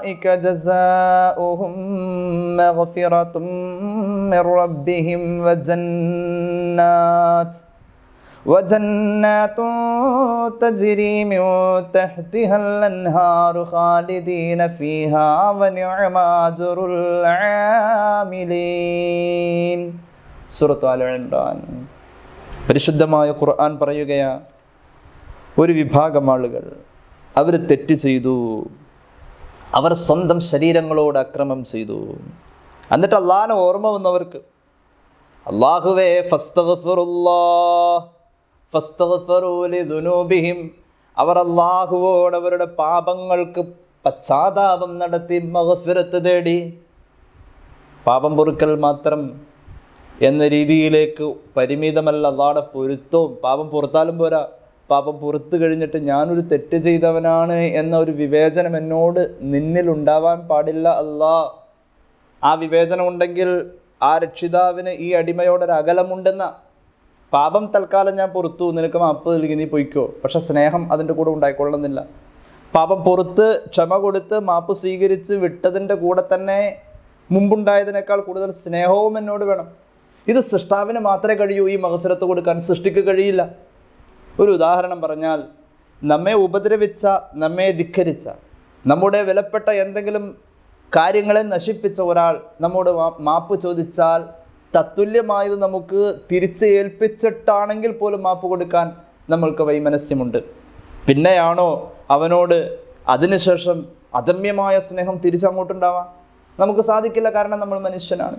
أولئك جزاؤهم مغفرة من ربهم وجنات وجنات تجري من تحتها الأنهار خالدين فيها ونعم أجر العاملين സൂറത്ത് ആല ഇമ്രാൻ പരിശുദ്ധമായ ഖുർആൻ പറയുകയാണ് ഒരു വിഭാഗം ആളുകൾ അവർ തെറ്റ് ചെയ്തു അവർ സ്വന്തം ശരീരങ്ങളോട് അക്രമം ചെയ്തു എന്നിട്ട് അള്ളാഹാനെ ഓർമ്മ വന്നവർക്ക് അള്ളാഹുവേ അവർ അള്ളാഹുവോട് അവരുടെ പാപങ്ങൾക്ക് പശ്ചാത്താപം നടത്തി മഹഫിരത്ത് തേടി പാപം പൊറുക്കൽ മാത്രം എന്ന രീതിയിലേക്ക് പരിമിതമല്ല അള്ളാടെ പൊരുത്തവും പാപം പുറത്താലും പോരാ പാപം പുറത്തു കഴിഞ്ഞിട്ട് ഞാനൊരു തെറ്റ് ചെയ്തവനാണ് എന്ന ഒരു വിവേചനം എന്നോട് നിന്നിൽ ഉണ്ടാവാൻ പാടില്ല അല്ലാ ആ വിവേചനം ഉണ്ടെങ്കിൽ ആ രക്ഷിതാവിന് ഈ അടിമയോടൊരകലമുണ്ടെന്ന പാപം തൽക്കാലം ഞാൻ പുറത്തു നിനക്ക് മാപ്പ് നൽകി നീ പൊയ്ക്കോ പക്ഷെ സ്നേഹം അതിൻ്റെ കൂടെ ഉണ്ടായിക്കൊള്ളുന്നില്ല പാപം പുറത്ത് ക്ഷമ കൊടുത്ത് മാപ്പ് സ്വീകരിച്ച് വിട്ടതിൻ്റെ കൂടെ തന്നെ മുമ്പുണ്ടായതിനേക്കാൾ കൂടുതൽ സ്നേഹവും എന്നോട് വേണം ഇത് സൃഷ്ടാവിന് മാത്രമേ കഴിയൂ ഈ മഹഫിരത്ത് കൊടുക്കാൻ സൃഷ്ടിക്ക് കഴിയില്ല ഒരു ഉദാഹരണം പറഞ്ഞാൽ നമ്മെ ഉപദ്രവിച്ച നമ്മെ ധിക്കരിച്ച നമ്മുടെ വിലപ്പെട്ട എന്തെങ്കിലും കാര്യങ്ങളെ നശിപ്പിച്ച ഒരാൾ നമ്മോട് മാപ്പ് ചോദിച്ചാൽ തത്തുല്യമായത് നമുക്ക് തിരിച്ച് ഏൽപ്പിച്ചിട്ടാണെങ്കിൽ പോലും മാപ്പ് കൊടുക്കാൻ നമ്മൾക്ക് വൈമനസ്യമുണ്ട് പിന്നെയാണോ അവനോട് അതിനുശേഷം അദമ്യമായ സ്നേഹം തിരിച്ചങ്ങോട്ടുണ്ടാവാം നമുക്ക് സാധിക്കില്ല കാരണം നമ്മൾ മനുഷ്യനാണ്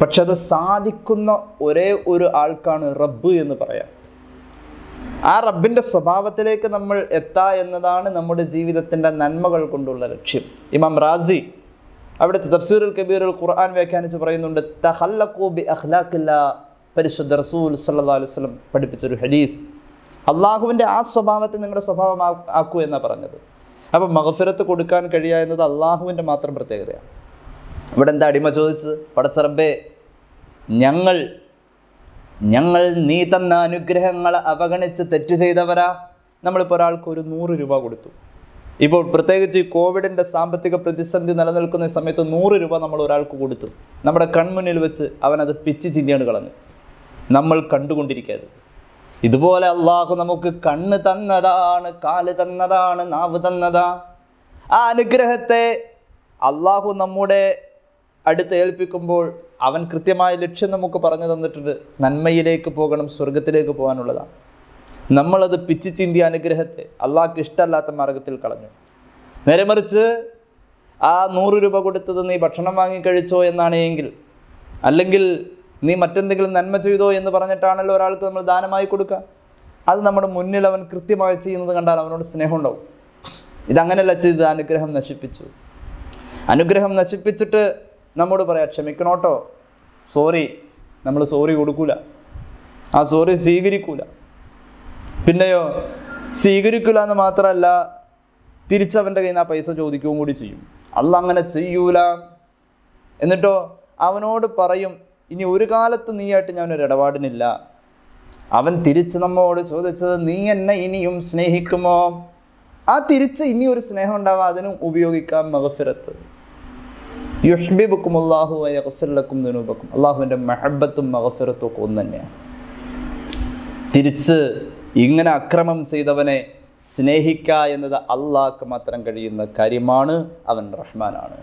പക്ഷെ അത് സാധിക്കുന്ന ഒരേ ഒരു ആൾക്കാണ് റബ്ബ് എന്ന് പറയാം ആ റബ്ബിൻ്റെ സ്വഭാവത്തിലേക്ക് നമ്മൾ എത്താ എന്നതാണ് നമ്മുടെ ജീവിതത്തിൻ്റെ നന്മകൾ കൊണ്ടുള്ള ലക്ഷ്യം ഇമാം റാസി അവിടുത്തെ തഫ്സീറുൽ കബീറുൽ ഖുർആൻ വ്യാഖ്യാനിച്ച് പറയുന്നുണ്ട് തഹല്ലഖു ബി പരിശുദ്ധ റസൂൽ സല്ലാ അലുസ്ലം പഠിപ്പിച്ചൊരു ഹദീസ് അള്ളാഹുവിൻ്റെ ആ സ്വഭാവത്തെ നിങ്ങളുടെ സ്വഭാവം ആക്കൂ എന്നാണ് പറഞ്ഞത് അപ്പം മഹഫിരത്ത് കൊടുക്കാൻ കഴിയുക എന്നത് അള്ളാഹുവിൻ്റെ മാത്രം പ്രത്യേകതയാണ് ഇവിടെ എന്താ അടിമ ചോദിച്ചത് പടച്ചറബേ ഞങ്ങൾ ഞങ്ങൾ നീ തന്ന അനുഗ്രഹങ്ങളെ അവഗണിച്ച് തെറ്റ് ചെയ്തവരാ നമ്മളിപ്പോൾ ഒരാൾക്ക് ഒരു നൂറ് രൂപ കൊടുത്തു ഇപ്പോൾ പ്രത്യേകിച്ച് കോവിഡിൻ്റെ സാമ്പത്തിക പ്രതിസന്ധി നിലനിൽക്കുന്ന സമയത്ത് നൂറ് രൂപ നമ്മൾ ഒരാൾക്ക് കൊടുത്തു നമ്മുടെ കൺമുന്നിൽ വെച്ച് അവനത് പിച്ച് ചിന്തിയാണ് കളഞ്ഞു നമ്മൾ കണ്ടുകൊണ്ടിരിക്കരുത് ഇതുപോലെ അള്ളാഹു നമുക്ക് കണ്ണ് തന്നതാണ് കാല് തന്നതാണ് നാവ് തന്നതാ ആ അനുഗ്രഹത്തെ അള്ളാഹു നമ്മുടെ അടുത്ത് ഏൽപ്പിക്കുമ്പോൾ അവൻ കൃത്യമായ ലക്ഷ്യം നമുക്ക് പറഞ്ഞു തന്നിട്ടുണ്ട് നന്മയിലേക്ക് പോകണം സ്വർഗത്തിലേക്ക് പോകാനുള്ളതാണ് നമ്മളത് പിച്ചു ചിന്തി അനുഗ്രഹത്തെ അള്ളാഹ്ക്ക് ഇഷ്ടമല്ലാത്ത മാർഗത്തിൽ കളഞ്ഞു നേരെ മറിച്ച് ആ നൂറ് രൂപ കൊടുത്തത് നീ ഭക്ഷണം വാങ്ങി കഴിച്ചോ എന്നാണ് എങ്കിൽ അല്ലെങ്കിൽ നീ മറ്റെന്തെങ്കിലും നന്മ ചെയ്തോ എന്ന് പറഞ്ഞിട്ടാണല്ലോ ഒരാൾക്ക് നമ്മൾ ദാനമായി കൊടുക്കുക അത് നമ്മുടെ മുന്നിൽ അവൻ കൃത്യമായി ചെയ്യുന്നത് കണ്ടാൽ അവനോട് സ്നേഹമുണ്ടാവും ഇതങ്ങനെയല്ല ചെയ്ത് അനുഗ്രഹം നശിപ്പിച്ചു അനുഗ്രഹം നശിപ്പിച്ചിട്ട് നമ്മോട് പറയാം ക്ഷമിക്കണോട്ടോ സോറി നമ്മൾ സോറി കൊടുക്കൂല ആ സോറി സ്വീകരിക്കൂല പിന്നെയോ സ്വീകരിക്കൂല എന്ന് മാത്രമല്ല തിരിച്ചവൻ്റെ കയ്യിൽ നിന്ന് ആ പൈസ ചോദിക്കുകയും കൂടി ചെയ്യും അള്ള അങ്ങനെ ചെയ്യൂല എന്നിട്ടോ അവനോട് പറയും ഇനി ഒരു കാലത്ത് നീയായിട്ട് ഞാനൊരു ഇടപാടിനില്ല അവൻ തിരിച്ച് നമ്മോട് ചോദിച്ചത് നീ എന്നെ ഇനിയും സ്നേഹിക്കുമോ ആ തിരിച്ച് ഇനി ഒരു സ്നേഹം ഉണ്ടാവാം അതിനും ഉപയോഗിക്കാം മകഫിരത്ത് യുഷ്ബിബുക്കും അള്ളാഹു അയഫിറക്കും ദുനൂബക്കും അള്ളാഹുവിൻ്റെ മഹബത്തും മഹഫിറത്തും ഒക്കെ ഒന്ന് തന്നെയാണ് തിരിച്ച് ഇങ്ങനെ അക്രമം ചെയ്തവനെ സ്നേഹിക്ക എന്നത് അള്ളാഹ്ക്ക് മാത്രം കഴിയുന്ന കാര്യമാണ് അവൻ റഹ്മാനാണ്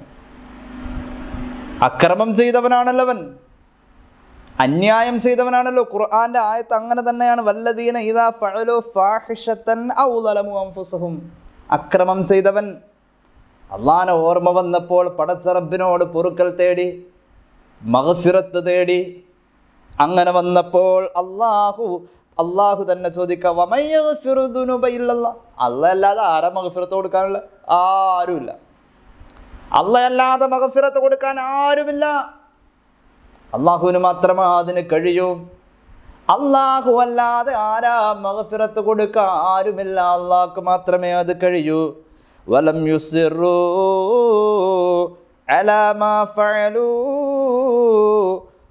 അക്രമം ചെയ്തവനാണല്ലവൻ അന്യായം ചെയ്തവനാണല്ലോ ഖുർആന്റെ ആയത്ത് അങ്ങനെ തന്നെയാണ് വല്ലദീന ഇതാ ഫഅലു ഫാഹിഷത്തൻ ഔ അക്രമം ചെയ്തവൻ അള്ളാന ഓർമ്മ വന്നപ്പോൾ പടച്ചറബിനോട് പൊറുക്കൽ തേടി മഹഫിറത്ത് തേടി അങ്ങനെ വന്നപ്പോൾ അള്ളാഹു അള്ളാഹു തന്നെ ചോദിക്കുക അല്ലാതെ ആരാ മഹഫിറത്ത് കൊടുക്കാനുള്ള ആരുമില്ല അല്ലാതെ മഹഫിറത്ത് കൊടുക്കാൻ ആരുമില്ല അള്ളാഹുവിന് മാത്രമേ അതിന് കഴിയൂ അള്ളാഹു അല്ലാതെ ആരാ മഹഫിറത്ത് കൊടുക്കാൻ ആരുമില്ല അള്ളാഹ്ക്ക് മാത്രമേ അത് കഴിയൂ വലം യുസിറു അലാമാ ഫഅലു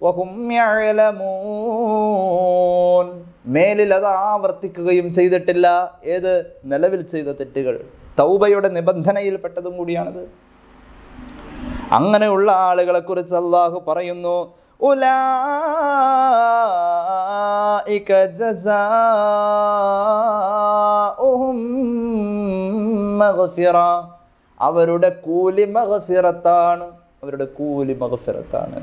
വഹും യഅലമൂൻ മേലിൽ അത് ആവർത്തിക്കുകയും ചെയ്തിട്ടില്ല ഏത് നിലവിൽ ചെയ്ത തെറ്റുകൾ തൗബയുടെ നിബന്ധനയിൽപ്പെട്ടതും കൂടിയാണത് അങ്ങനെയുള്ള ആളുകളെ കുറിച്ച് അള്ളാഹു പറയുന്നു ഉലാ മഗ്ഫിറ അവരുടെ കൂലി മഗ്ഫിറത്താണ് അവരുടെ കൂലി മഗ്ഫിറത്താണ്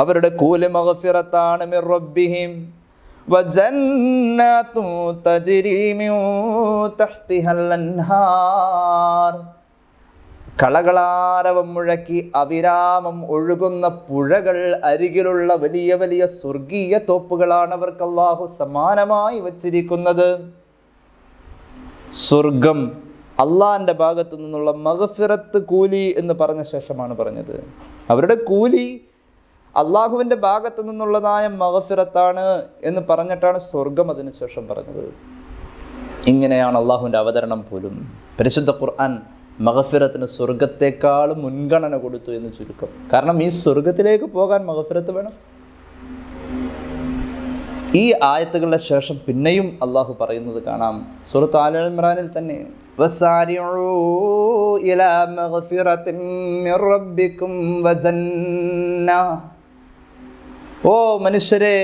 അവരുടെ കൂലി മഗ്ഫിറത്താണ് മിർ റബ്ബിഹിം കളകളാരവം മുഴക്കി അവിരാമം ഒഴുകുന്ന പുഴകൾ അരികിലുള്ള വലിയ വലിയ സ്വർഗീയ തോപ്പുകളാണ് അവർക്ക് അള്ളാഹു സമാനമായി വച്ചിരിക്കുന്നത് സ്വർഗം അള്ളാഹിൻ്റെ ഭാഗത്തു നിന്നുള്ള മഹഫിറത്ത് കൂലി എന്ന് പറഞ്ഞ ശേഷമാണ് പറഞ്ഞത് അവരുടെ കൂലി അള്ളാഹുവിൻ്റെ ഭാഗത്തു നിന്നുള്ളതായ മഹഫിറത്താണ് എന്ന് പറഞ്ഞിട്ടാണ് സ്വർഗം ശേഷം പറഞ്ഞത് ഇങ്ങനെയാണ് അള്ളാഹുവിൻ്റെ അവതരണം പോലും പരിശുദ്ധ ഖുർആൻ മഹഫിറത്തിന് സ്വർഗത്തെക്കാളും മുൻഗണന കൊടുത്തു എന്ന് ചുരുക്കം കാരണം ഈ സ്വർഗത്തിലേക്ക് പോകാൻ മഹഫിറത്ത് വേണം ഈ ആയത്തുകളുടെ ശേഷം പിന്നെയും അള്ളാഹു പറയുന്നത് കാണാം സുഹൃത്ത് ആലിമ്രാനിൽ തന്നെ وسارعوا إلى مغفرة من ربكم وجنة ഓ മനുഷ്യരെ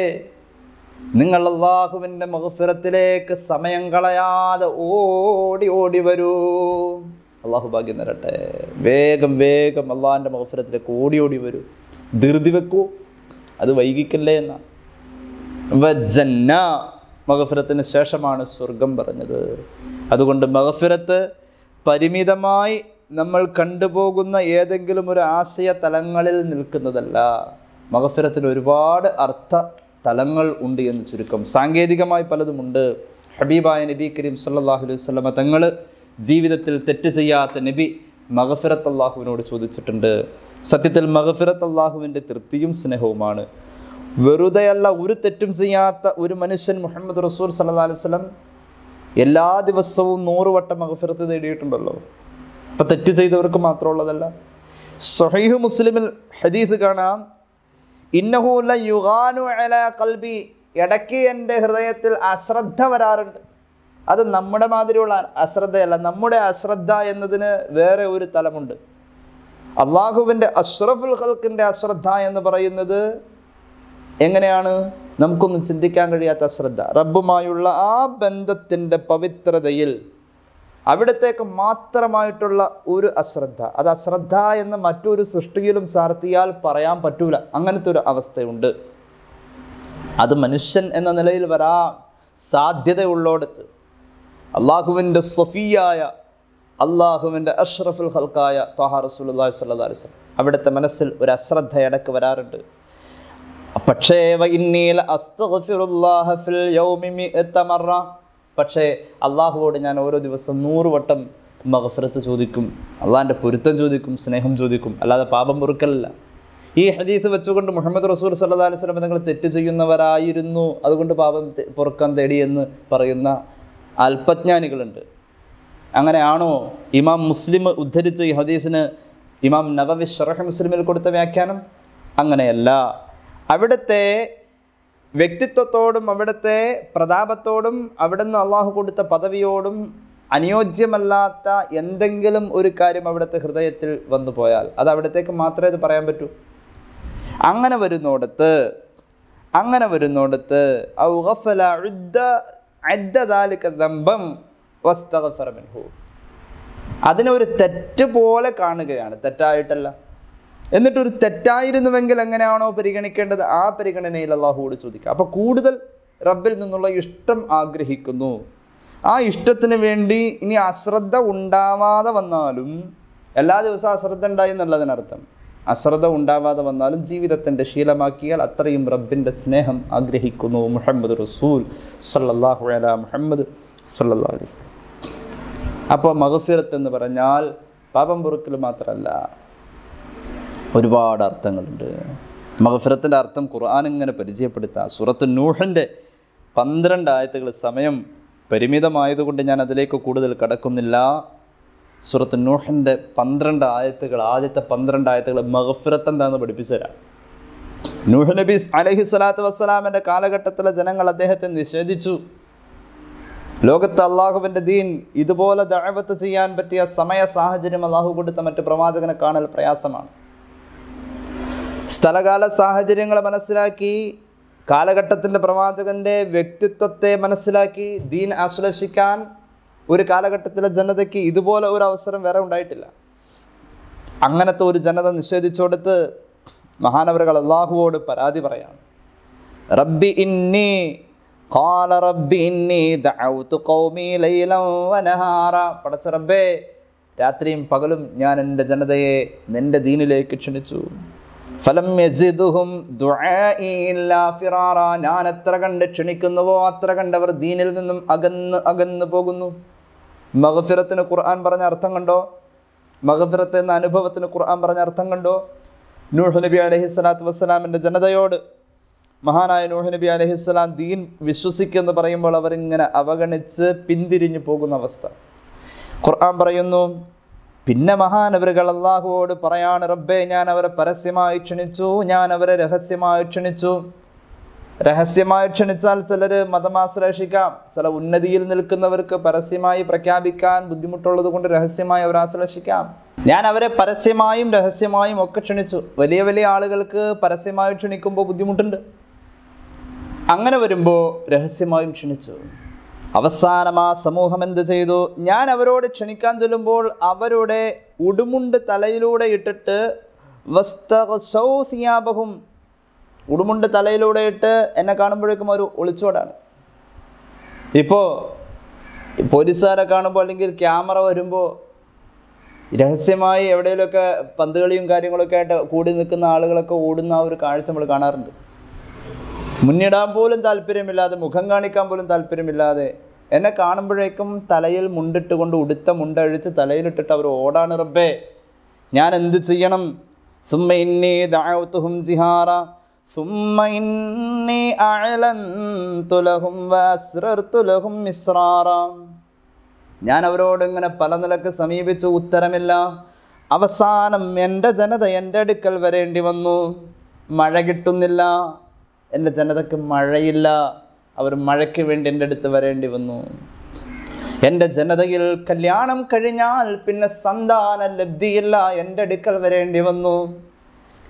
നിങ്ങൾ അള്ളാഹുവിൻ്റെ മഹഫിറത്തിലേക്ക് സമയം കളയാതെ ഓടി ഓടി വരൂ അള്ളാഹു ഭാഗ്യം തരട്ടെ വേഗം വേഗം അള്ളാഹിൻ്റെ മഹഫിറത്തിലേക്ക് ഓടി ഓടി വരൂ ധൃതി വെക്കൂ അത് വൈകിക്കല്ലേ എന്നാ വജന്ന മഹഫിരത്തിന് ശേഷമാണ് സ്വർഗം പറഞ്ഞത് അതുകൊണ്ട് മഹഫിരത്ത് പരിമിതമായി നമ്മൾ കണ്ടുപോകുന്ന ഏതെങ്കിലും ഒരു ആശയ തലങ്ങളിൽ നിൽക്കുന്നതല്ല മഹഫിരത്തിന് ഒരുപാട് അർത്ഥ തലങ്ങൾ ഉണ്ട് എന്ന് ചുരുക്കം സാങ്കേതികമായി പലതുമുണ്ട് ഹബീബായ നബി കരീം സല്ലാഹു അലൈഹി സ്വലമ തങ്ങൾ ജീവിതത്തിൽ തെറ്റ് ചെയ്യാത്ത നബി മഹഫിറത്ത് അള്ളാഹുവിനോട് ചോദിച്ചിട്ടുണ്ട് സത്യത്തിൽ മഹഫിറത്ത് അള്ളാഹുവിൻ്റെ തൃപ്തിയും സ്നേഹവുമാണ് വെറുതെയല്ല ഒരു തെറ്റും ചെയ്യാത്ത ഒരു മനുഷ്യൻ മുഹമ്മദ് റസൂൽ സല്ലാ അലുവലം എല്ലാ ദിവസവും നൂറ് വട്ടം അഹഫിറത്ത് തേടിയിട്ടുണ്ടല്ലോ അപ്പം തെറ്റ് ചെയ്തവർക്ക് മാത്രമുള്ളതല്ല സൊഹൈഹു മുസ്ലിമിൽ ഹദീസ് കാണാം ഇന്നഹൂല യുഗാനു അല കൽബി ഇടയ്ക്ക് എൻ്റെ ഹൃദയത്തിൽ അശ്രദ്ധ വരാറുണ്ട് അത് നമ്മുടെ മാതിരിയുള്ള അശ്രദ്ധയല്ല നമ്മുടെ അശ്രദ്ധ എന്നതിന് വേറെ ഒരു തലമുണ്ട് അള്ളാഹുവിൻ്റെ അഷ്റഫുൽ ഖൽക്കിൻ്റെ അശ്രദ്ധ എന്ന് പറയുന്നത് എങ്ങനെയാണ് നമുക്കൊന്നും ചിന്തിക്കാൻ കഴിയാത്ത ശ്രദ്ധ റബ്ബുമായുള്ള ആ ബന്ധത്തിൻ്റെ പവിത്രതയിൽ അവിടത്തേക്ക് മാത്രമായിട്ടുള്ള ഒരു അശ്രദ്ധ അത് അശ്രദ്ധ എന്ന് മറ്റൊരു സൃഷ്ടിയിലും ചാർത്തിയാൽ പറയാൻ പറ്റൂല അങ്ങനത്തെ ഒരു അവസ്ഥയുണ്ട് അത് മനുഷ്യൻ എന്ന നിലയിൽ വരാ സാധ്യതയുള്ളോടത്ത് അള്ളാഹുവിൻ്റെ സഫിയായ അള്ളാഹുവിൻ്റെ അഷ്റഫുൽ ഹൽക്കായ തൊഹാ റസൂൽ അള്ളാഹി സ്വല്ലാ അലിസ്ലം അവിടുത്തെ മനസ്സിൽ ഒരു അശ്രദ്ധ ഇടയ്ക്ക് വരാറുണ്ട് പക്ഷേ പക്ഷേ അള്ളാഹുവോട് ഞാൻ ഓരോ ദിവസം നൂറ് വട്ടം മഹഫിറത്ത് ചോദിക്കും അള്ളാഹിൻ്റെ പൊരുത്തം ചോദിക്കും സ്നേഹം ചോദിക്കും അല്ലാതെ പാപം പൊറുക്കലല്ല ഈ ഹദീസ് വെച്ചുകൊണ്ട് മുഹമ്മദ് റസൂൽ സല്ലാ അലൈഹി സ്വലം നിങ്ങൾ തെറ്റ് ചെയ്യുന്നവരായിരുന്നു അതുകൊണ്ട് പാപം പൊറുക്കാൻ തേടി എന്ന് പറയുന്ന അല്പജ്ഞാനികളുണ്ട് അങ്ങനെയാണോ ഇമാം മുസ്ലിം ഉദ്ധരിച്ച് ഈ ഹദീസിന് ഇമാം നവവി ഷറഹ് മുസ്ലിമിൽ കൊടുത്ത വ്യാഖ്യാനം അങ്ങനെയല്ല അവിടുത്തെ വ്യക്തിത്വത്തോടും അവിടുത്തെ പ്രതാപത്തോടും അവിടുന്ന് അള്ളാഹു കൊടുത്ത പദവിയോടും അനുയോജ്യമല്ലാത്ത എന്തെങ്കിലും ഒരു കാര്യം അവിടുത്തെ ഹൃദയത്തിൽ വന്നു പോയാൽ അത് അവിടത്തേക്ക് മാത്രമേ ഇത് പറയാൻ പറ്റൂ അങ്ങനെ വരുന്നോടത്ത് അങ്ങനെ വരുന്നോടത്ത് അതിനെ ഒരു തെറ്റ് പോലെ കാണുകയാണ് തെറ്റായിട്ടല്ല എന്നിട്ടൊരു തെറ്റായിരുന്നുവെങ്കിൽ എങ്ങനെയാണോ പരിഗണിക്കേണ്ടത് ആ പരിഗണനയിൽ അള്ളാഹുവോട് ചോദിക്കുക അപ്പോൾ കൂടുതൽ റബ്ബിൽ നിന്നുള്ള ഇഷ്ടം ആഗ്രഹിക്കുന്നു ആ ഇഷ്ടത്തിന് വേണ്ടി ഇനി അശ്രദ്ധ ഉണ്ടാവാതെ വന്നാലും എല്ലാ ദിവസവും അശ്രദ്ധ ഉണ്ടായി എന്നുള്ളതിനർത്ഥം അശ്രദ്ധ ഉണ്ടാവാതെ വന്നാലും ജീവിതത്തിൻ്റെ ശീലമാക്കിയാൽ അത്രയും റബ്ബിൻ്റെ സ്നേഹം ആഗ്രഹിക്കുന്നു മുഹമ്മദ് റസൂൽ സല്ലാഹു അല മുഹമ്മദ് സല്ലാ അപ്പോൾ മഹഫിറത്ത് എന്ന് പറഞ്ഞാൽ പാപം പൊറുക്കൽ മാത്രമല്ല ഒരുപാട് അർത്ഥങ്ങളുണ്ട് മഹഫിറത്തിൻ്റെ അർത്ഥം ഖുർആൻ ഇങ്ങനെ പരിചയപ്പെടുത്താം സുറത്ത് നൂഹൻ്റെ പന്ത്രണ്ട് ആയത്തുകൾ സമയം പരിമിതമായതുകൊണ്ട് ഞാൻ അതിലേക്ക് കൂടുതൽ കടക്കുന്നില്ല സുറത്ത് നൂഹൻ്റെ പന്ത്രണ്ട് ആയത്തുകൾ ആദ്യത്തെ പന്ത്രണ്ട് ആയത്തുകൾ മഹഫിറത്ത് എന്താണെന്ന് പഠിപ്പിച്ചതരാം നൂഹ് നബി അലഹി സ്വലാത്തു വസ്സലാമിൻ്റെ കാലഘട്ടത്തിലെ ജനങ്ങൾ അദ്ദേഹത്തെ നിഷേധിച്ചു ലോകത്ത് അള്ളാഹുവിൻ്റെ ദീൻ ഇതുപോലെ ദഴവത്ത് ചെയ്യാൻ പറ്റിയ സമയ സാഹചര്യം അള്ളാഹു കൊടുത്ത മറ്റ് പ്രവാചകനെ കാണൽ പ്രയാസമാണ് സ്ഥലകാല സാഹചര്യങ്ങൾ മനസ്സിലാക്കി കാലഘട്ടത്തിൻ്റെ പ്രവാചകൻ്റെ വ്യക്തിത്വത്തെ മനസ്സിലാക്കി ദീൻ ആശ്ലേഷിക്കാൻ ഒരു കാലഘട്ടത്തിലെ ജനതയ്ക്ക് ഇതുപോലെ ഒരു അവസരം വേറെ ഉണ്ടായിട്ടില്ല അങ്ങനത്തെ ഒരു ജനത നിഷേധിച്ചുകൊടുത്ത് മഹാനവരകൾ അള്ളാഹുവോട് പരാതി പറയാണ് റബ്ബി ഇന്നി ഖാല റബ്ബി ഇന്നി ദഅവതു ലൈലൻ പടച്ച റബ്ബേ രാത്രിയും പകലും ഞാൻ എൻ്റെ ജനതയെ നിൻ്റെ ദീനിലേക്ക് ക്ഷണിച്ചു ഫലം യസിദുഹും ഫിറാറ ഞാൻ എത്ര കണ്ട് ക്ഷണിക്കുന്നുവോ അത്ര കണ്ട് അവർ ദീനിൽ നിന്നും അകന്ന് അകന്ന് പോകുന്നു മഹഫിറത്തിന് ഖുർആൻ പറഞ്ഞ അർത്ഥം കണ്ടോ മഹഫിറത്ത് എന്ന അനുഭവത്തിന് ഖുർആൻ പറഞ്ഞ അർത്ഥം കണ്ടോ നൂഹ് നബി അലഹി സ്വലാത്തു വസ്സലാമിൻ്റെ ജനതയോട് മഹാനായ നൂഹ് നബി സ്വലാം ദീൻ വിശ്വസിക്കുമെന്ന് പറയുമ്പോൾ അവരിങ്ങനെ അവഗണിച്ച് പിന്തിരിഞ്ഞു പോകുന്ന അവസ്ഥ ഖുർആൻ പറയുന്നു പിന്നെ മഹാനവരുകൾ അള്ളാഹുവോട് പറയാണ് റബ്ബേ ഞാൻ അവരെ പരസ്യമായി ക്ഷണിച്ചു ഞാൻ അവരെ രഹസ്യമായി ക്ഷണിച്ചു രഹസ്യമായി ക്ഷണിച്ചാൽ ചിലർ മതമാശ്ലേഷിക്കാം ചില ഉന്നതിയിൽ നിൽക്കുന്നവർക്ക് പരസ്യമായി പ്രഖ്യാപിക്കാൻ ബുദ്ധിമുട്ടുള്ളത് കൊണ്ട് രഹസ്യമായി അവർ ആശ്ലേഷിക്കാം ഞാൻ അവരെ പരസ്യമായും രഹസ്യമായും ഒക്കെ ക്ഷണിച്ചു വലിയ വലിയ ആളുകൾക്ക് പരസ്യമായി ക്ഷണിക്കുമ്പോൾ ബുദ്ധിമുട്ടുണ്ട് അങ്ങനെ വരുമ്പോൾ രഹസ്യമായും ക്ഷണിച്ചു അവസാനം ആ സമൂഹം എന്ത് ചെയ്തു ഞാൻ അവരോട് ക്ഷണിക്കാൻ ചെല്ലുമ്പോൾ അവരുടെ ഉടുമുണ്ട് തലയിലൂടെ ഇട്ടിട്ട് വസ്തൗസിയാപഹും ഉടുമുണ്ട് തലയിലൂടെ ഇട്ട് എന്നെ കാണുമ്പോഴേക്കും ഒരു ഒളിച്ചോടാണ് ഇപ്പോൾ പോലീസുകാരെ കാണുമ്പോൾ അല്ലെങ്കിൽ ക്യാമറ വരുമ്പോൾ രഹസ്യമായി എവിടെയെങ്കിലുമൊക്കെ പന്തുകളിയും കാര്യങ്ങളൊക്കെ ആയിട്ട് കൂടി നിൽക്കുന്ന ആളുകളൊക്കെ ഓടുന്ന ആ ഒരു കാഴ്ച നമ്മൾ കാണാറുണ്ട് മുന്നിടാൻ പോലും താല്പര്യമില്ലാതെ മുഖം കാണിക്കാൻ പോലും താല്പര്യമില്ലാതെ എന്നെ കാണുമ്പോഴേക്കും തലയിൽ കൊണ്ട് ഉടുത്ത മുണ്ടഴിച്ച് തലയിലിട്ടിട്ട് അവർ ഓടാണ് റബ്ബേ ഞാൻ എന്ത് ചെയ്യണം സുമ്മയിന്നേ ദാഴത്തുഹും ജിഹാറ സുമ്മയിന്നേ അഴലന്തുലഹും വസ്രർത്തുലഹും മിസ്രാറ ഞാൻ അവരോട് ഇങ്ങനെ പല നിലക്ക് സമീപിച്ചു ഉത്തരമില്ല അവസാനം എൻ്റെ ജനത എൻ്റെ അടുക്കൽ വരേണ്ടി വന്നു മഴ കിട്ടുന്നില്ല എൻ്റെ ജനതയ്ക്ക് മഴയില്ല അവർ മഴയ്ക്ക് വേണ്ടി എൻ്റെ അടുത്ത് വരേണ്ടി വന്നു എൻ്റെ ജനതയിൽ കല്യാണം കഴിഞ്ഞാൽ പിന്നെ സന്താന ലബ്ധിയില്ല എൻ്റെ അടുക്കൽ വരേണ്ടി വന്നു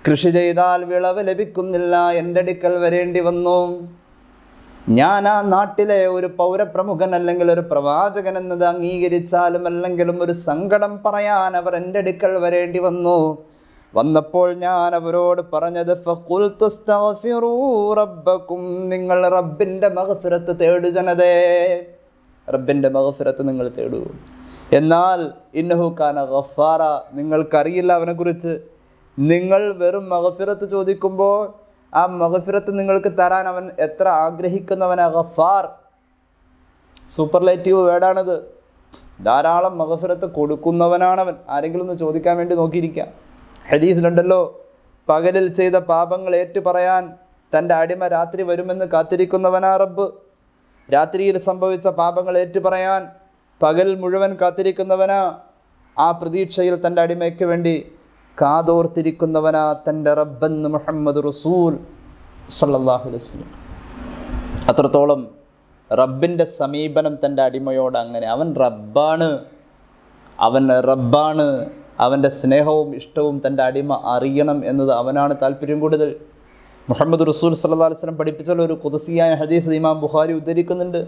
കൃഷി ചെയ്താൽ വിളവ് ലഭിക്കുന്നില്ല എൻ്റെ അടുക്കൽ വരേണ്ടി വന്നു ഞാൻ ആ നാട്ടിലെ ഒരു പൗരപ്രമുഖൻ അല്ലെങ്കിൽ ഒരു പ്രവാചകൻ എന്നത് അംഗീകരിച്ചാലും അല്ലെങ്കിലും ഒരു സങ്കടം പറയാൻ അവർ എൻ്റെ അടുക്കൽ വരേണ്ടി വന്നു വന്നപ്പോൾ ഞാൻ അവരോട് പറഞ്ഞത് റബ്ബക്കും നിങ്ങൾ റബ്ബിൻ്റെ മഹഫിറത്ത് തേടു ജനതേ റബ്ബിൻ്റെ മഹഫിറത്ത് നിങ്ങൾ തേടൂ എന്നാൽ ഇന്നഹു കാന ഗഫാറ നിങ്ങൾക്കറിയില്ല അവനെക്കുറിച്ച് നിങ്ങൾ വെറും മഹഫിറത്ത് ചോദിക്കുമ്പോൾ ആ മഹഫിറത്ത് നിങ്ങൾക്ക് തരാൻ അവൻ എത്ര ആഗ്രഹിക്കുന്നവനാ ഗഫാർ സൂപ്പർലേറ്റീവ് വേർഡാണിത് ധാരാളം മഹഫിറത്ത് കൊടുക്കുന്നവനാണവൻ ആരെങ്കിലും ഒന്ന് ചോദിക്കാൻ വേണ്ടി നോക്കിയിരിക്കുക ഹദീസിലുണ്ടല്ലോ പകലിൽ ചെയ്ത പാപങ്ങൾ ഏറ്റുപറയാൻ തൻ്റെ അടിമ രാത്രി വരുമെന്ന് കാത്തിരിക്കുന്നവനാ റബ്ബ് രാത്രിയിൽ സംഭവിച്ച പാപങ്ങൾ ഏറ്റുപറയാൻ പകൽ മുഴുവൻ കാത്തിരിക്കുന്നവനാ ആ പ്രതീക്ഷയിൽ തൻ്റെ അടിമയ്ക്ക് വേണ്ടി കാതോർത്തിരിക്കുന്നവനാ തൻ്റെ റബ്ബെന്ന് മുഹമ്മദ് റസൂൽ സല്ലാഹു അത്രത്തോളം റബ്ബിൻ്റെ സമീപനം തൻ്റെ അടിമയോട് അങ്ങനെ അവൻ റബ്ബാണ് അവൻ റബ്ബാണ് അവൻ്റെ സ്നേഹവും ഇഷ്ടവും തൻ്റെ അടിമ അറിയണം എന്നത് അവനാണ് താല്പര്യം കൂടുതൽ മുഹമ്മദ് റസൂൽ സല്ലാ വസ്ലം പഠിപ്പിച്ചുള്ള ഒരു കുതസിയായ ഹദീസ് ഇമാം ബുഹാരി ഉദ്ധരിക്കുന്നുണ്ട്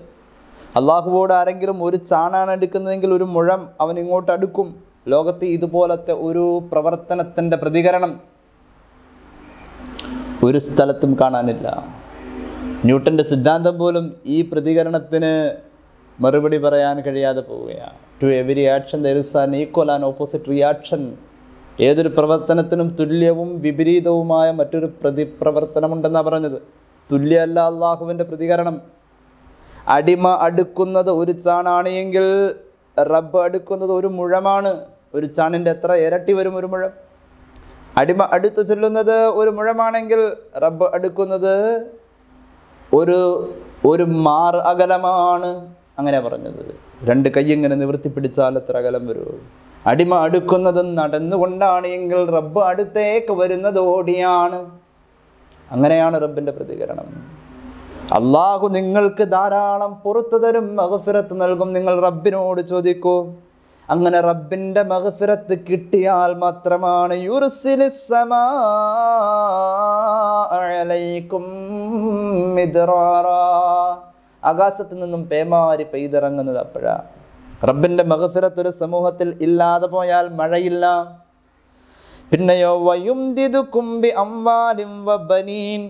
അള്ളാഹുവോട് ആരെങ്കിലും ഒരു ചാണാണ് എടുക്കുന്നതെങ്കിൽ ഒരു മുഴം അവൻ ഇങ്ങോട്ട് അടുക്കും ലോകത്ത് ഇതുപോലത്തെ ഒരു പ്രവർത്തനത്തിൻ്റെ പ്രതികരണം ഒരു സ്ഥലത്തും കാണാനില്ല ന്യൂട്ടൻ്റെ സിദ്ധാന്തം പോലും ഈ പ്രതികരണത്തിന് മറുപടി പറയാൻ കഴിയാതെ പോവുകയാണ് to every action there is an equal and opposite reaction ഏതൊരു പ്രവർത്തനത്തിനും തുല്യവും വിപരീതവുമായ മറ്റൊരു പ്രവർത്തനമുണ്ടെന്നാണ് പറഞ്ഞത് തുല്യമല്ല അള്ളാഹുവിൻ്റെ പ്രതികരണം അടിമ അടുക്കുന്നത് ഒരു ചാണാണ് എങ്കിൽ റബ്ബ് അടുക്കുന്നത് ഒരു മുഴമാണ് ഒരു ചാണിൻ്റെ എത്ര ഇരട്ടി വരും ഒരു മുഴം അടിമ അടുത്ത് ചെല്ലുന്നത് ഒരു മുഴമാണെങ്കിൽ റബ്ബ് അടുക്കുന്നത് ഒരു ഒരു മാർ അകലമാണ് അങ്ങനെ പറഞ്ഞത് രണ്ട് കൈ ഇങ്ങനെ നിവൃത്തി പിടിച്ചാൽ എത്ര അകലം വരൂ അടിമ അടുക്കുന്നതും നടന്നുകൊണ്ടാണ് എങ്കിൽ റബ്ബ് അടുത്തേക്ക് വരുന്നതോടിയാണ് അങ്ങനെയാണ് റബ്ബിൻ്റെ പ്രതികരണം അള്ളാഹു നിങ്ങൾക്ക് ധാരാളം പുറത്തു തരും മഹഫിറത്ത് നൽകും നിങ്ങൾ റബ്ബിനോട് ചോദിക്കൂ അങ്ങനെ റബ്ബിൻ്റെ മഹഫിറത്ത് കിട്ടിയാൽ മാത്രമാണ് യുർസിലിസമാ ആകാശത്ത് നിന്നും പേമാരി പെയ്തിറങ്ങുന്നത് അപ്പോഴാ റബ്ബിൻ്റെ മഹഫിറത്ത് ഒരു സമൂഹത്തിൽ ഇല്ലാതെ പോയാൽ മഴയില്ല പിന്നെയോ വയുംതിതു കുംബി അംവാലിം വബനീൻ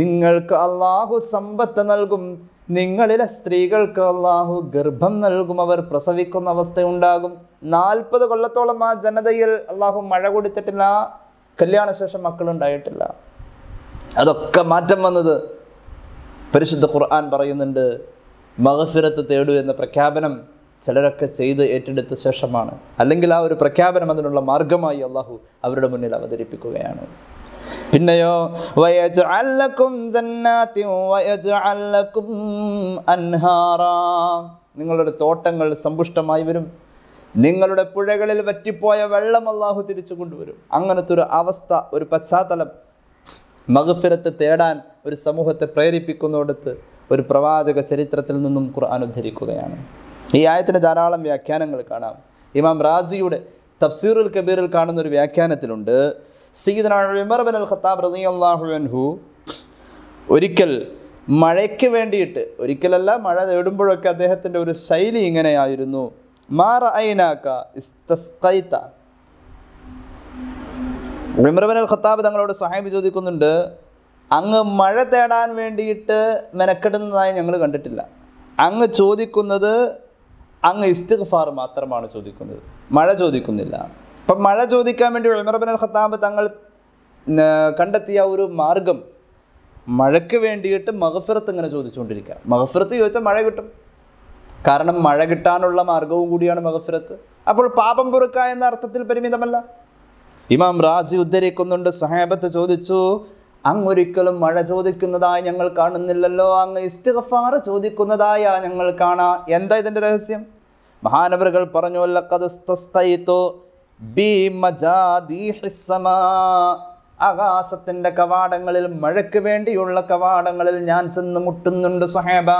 നിങ്ങൾക്ക് അള്ളാഹു സമ്പത്ത് നൽകും നിങ്ങളിലെ സ്ത്രീകൾക്ക് അള്ളാഹു ഗർഭം നൽകും അവർ പ്രസവിക്കുന്ന അവസ്ഥയുണ്ടാകും നാൽപ്പത് കൊല്ലത്തോളം ആ ജനതയിൽ അള്ളാഹു മഴ കൊടുത്തിട്ടില്ല കല്യാണശേഷം മക്കളുണ്ടായിട്ടില്ല അതൊക്കെ മാറ്റം വന്നത് പരിശുദ്ധ ഖുർആൻ പറയുന്നുണ്ട് മഹഫിരത്ത് തേടു എന്ന പ്രഖ്യാപനം ചിലരൊക്കെ ചെയ്ത് ഏറ്റെടുത്ത ശേഷമാണ് അല്ലെങ്കിൽ ആ ഒരു പ്രഖ്യാപനം അതിനുള്ള മാർഗമായി അള്ളാഹു അവരുടെ മുന്നിൽ അവതരിപ്പിക്കുകയാണ് പിന്നെയോ നിങ്ങളുടെ തോട്ടങ്ങൾ സമ്പുഷ്ടമായി വരും നിങ്ങളുടെ പുഴകളിൽ വറ്റിപ്പോയ വെള്ളം അള്ളാഹു തിരിച്ചു കൊണ്ടുവരും അങ്ങനത്തെ ഒരു അവസ്ഥ ഒരു പശ്ചാത്തലം മകഫിരത്ത് തേടാൻ ഒരു സമൂഹത്തെ പ്രേരിപ്പിക്കുന്നിടത്ത് ഒരു പ്രവാചക ചരിത്രത്തിൽ നിന്നും ഖുർആൻ ഉദ്ധരിക്കുകയാണ് ഈ ആയത്തിൻ്റെ ധാരാളം വ്യാഖ്യാനങ്ങൾ കാണാം ഇമാം റാസിയുടെ തഫ്സീറുൽ കബീറിൽ കാണുന്ന ഒരു വ്യാഖ്യാനത്തിലുണ്ട് സീദനാണ് അൽ ഖത്താബ് ഒരിക്കൽ മഴയ്ക്ക് വേണ്ടിയിട്ട് ഒരിക്കലല്ല മഴ നേടുമ്പോഴൊക്കെ അദ്ദേഹത്തിൻ്റെ ഒരു ശൈലി ഇങ്ങനെയായിരുന്നു മാറ അൽ ഖത്താബ് തങ്ങളോട് സഹായം ചോദിക്കുന്നുണ്ട് അങ്ങ് മഴ തേടാൻ വേണ്ടിയിട്ട് മെനക്കെടുന്നതായി ഞങ്ങൾ കണ്ടിട്ടില്ല അങ്ങ് ചോദിക്കുന്നത് അങ്ങ് ഇസ്തിഗ്ഫാർ മാത്രമാണ് ചോദിക്കുന്നത് മഴ ചോദിക്കുന്നില്ല അപ്പം മഴ ചോദിക്കാൻ വേണ്ടി ഉമർബിൻ അൽ ഖത്താബ് തങ്ങൾ കണ്ടെത്തിയ ഒരു മാർഗം മഴയ്ക്ക് വേണ്ടിയിട്ട് മഹഫിറത്ത് ഇങ്ങനെ ചോദിച്ചുകൊണ്ടിരിക്കുക മഹഫിറത്ത് ചോദിച്ചാൽ മഴ കിട്ടും കാരണം മഴ കിട്ടാനുള്ള മാർഗവും കൂടിയാണ് മഹഫിറത്ത് അപ്പോൾ പാപം പൊറുക്ക എന്ന അർത്ഥത്തിൽ പരിമിതമല്ല ഇമാം റാസി ഉദ്ധരിക്കുന്നുണ്ട് സഹാബത്ത് ചോദിച്ചു അങ്ങൊരിക്കലും മഴ ചോദിക്കുന്നതായി ഞങ്ങൾ കാണുന്നില്ലല്ലോ അങ്ങ് ഇസ്തിഗഫാർ ചോദിക്കുന്നതായ ഞങ്ങൾ കാണാ എന്താ ഇതിൻ്റെ രഹസ്യം മഹാനവറുകൾ പറഞ്ഞു ആകാശത്തിൻ്റെ കവാടങ്ങളിൽ മഴയ്ക്ക് വേണ്ടിയുള്ള കവാടങ്ങളിൽ ഞാൻ ചെന്ന് മുട്ടുന്നുണ്ട് സുഹേബ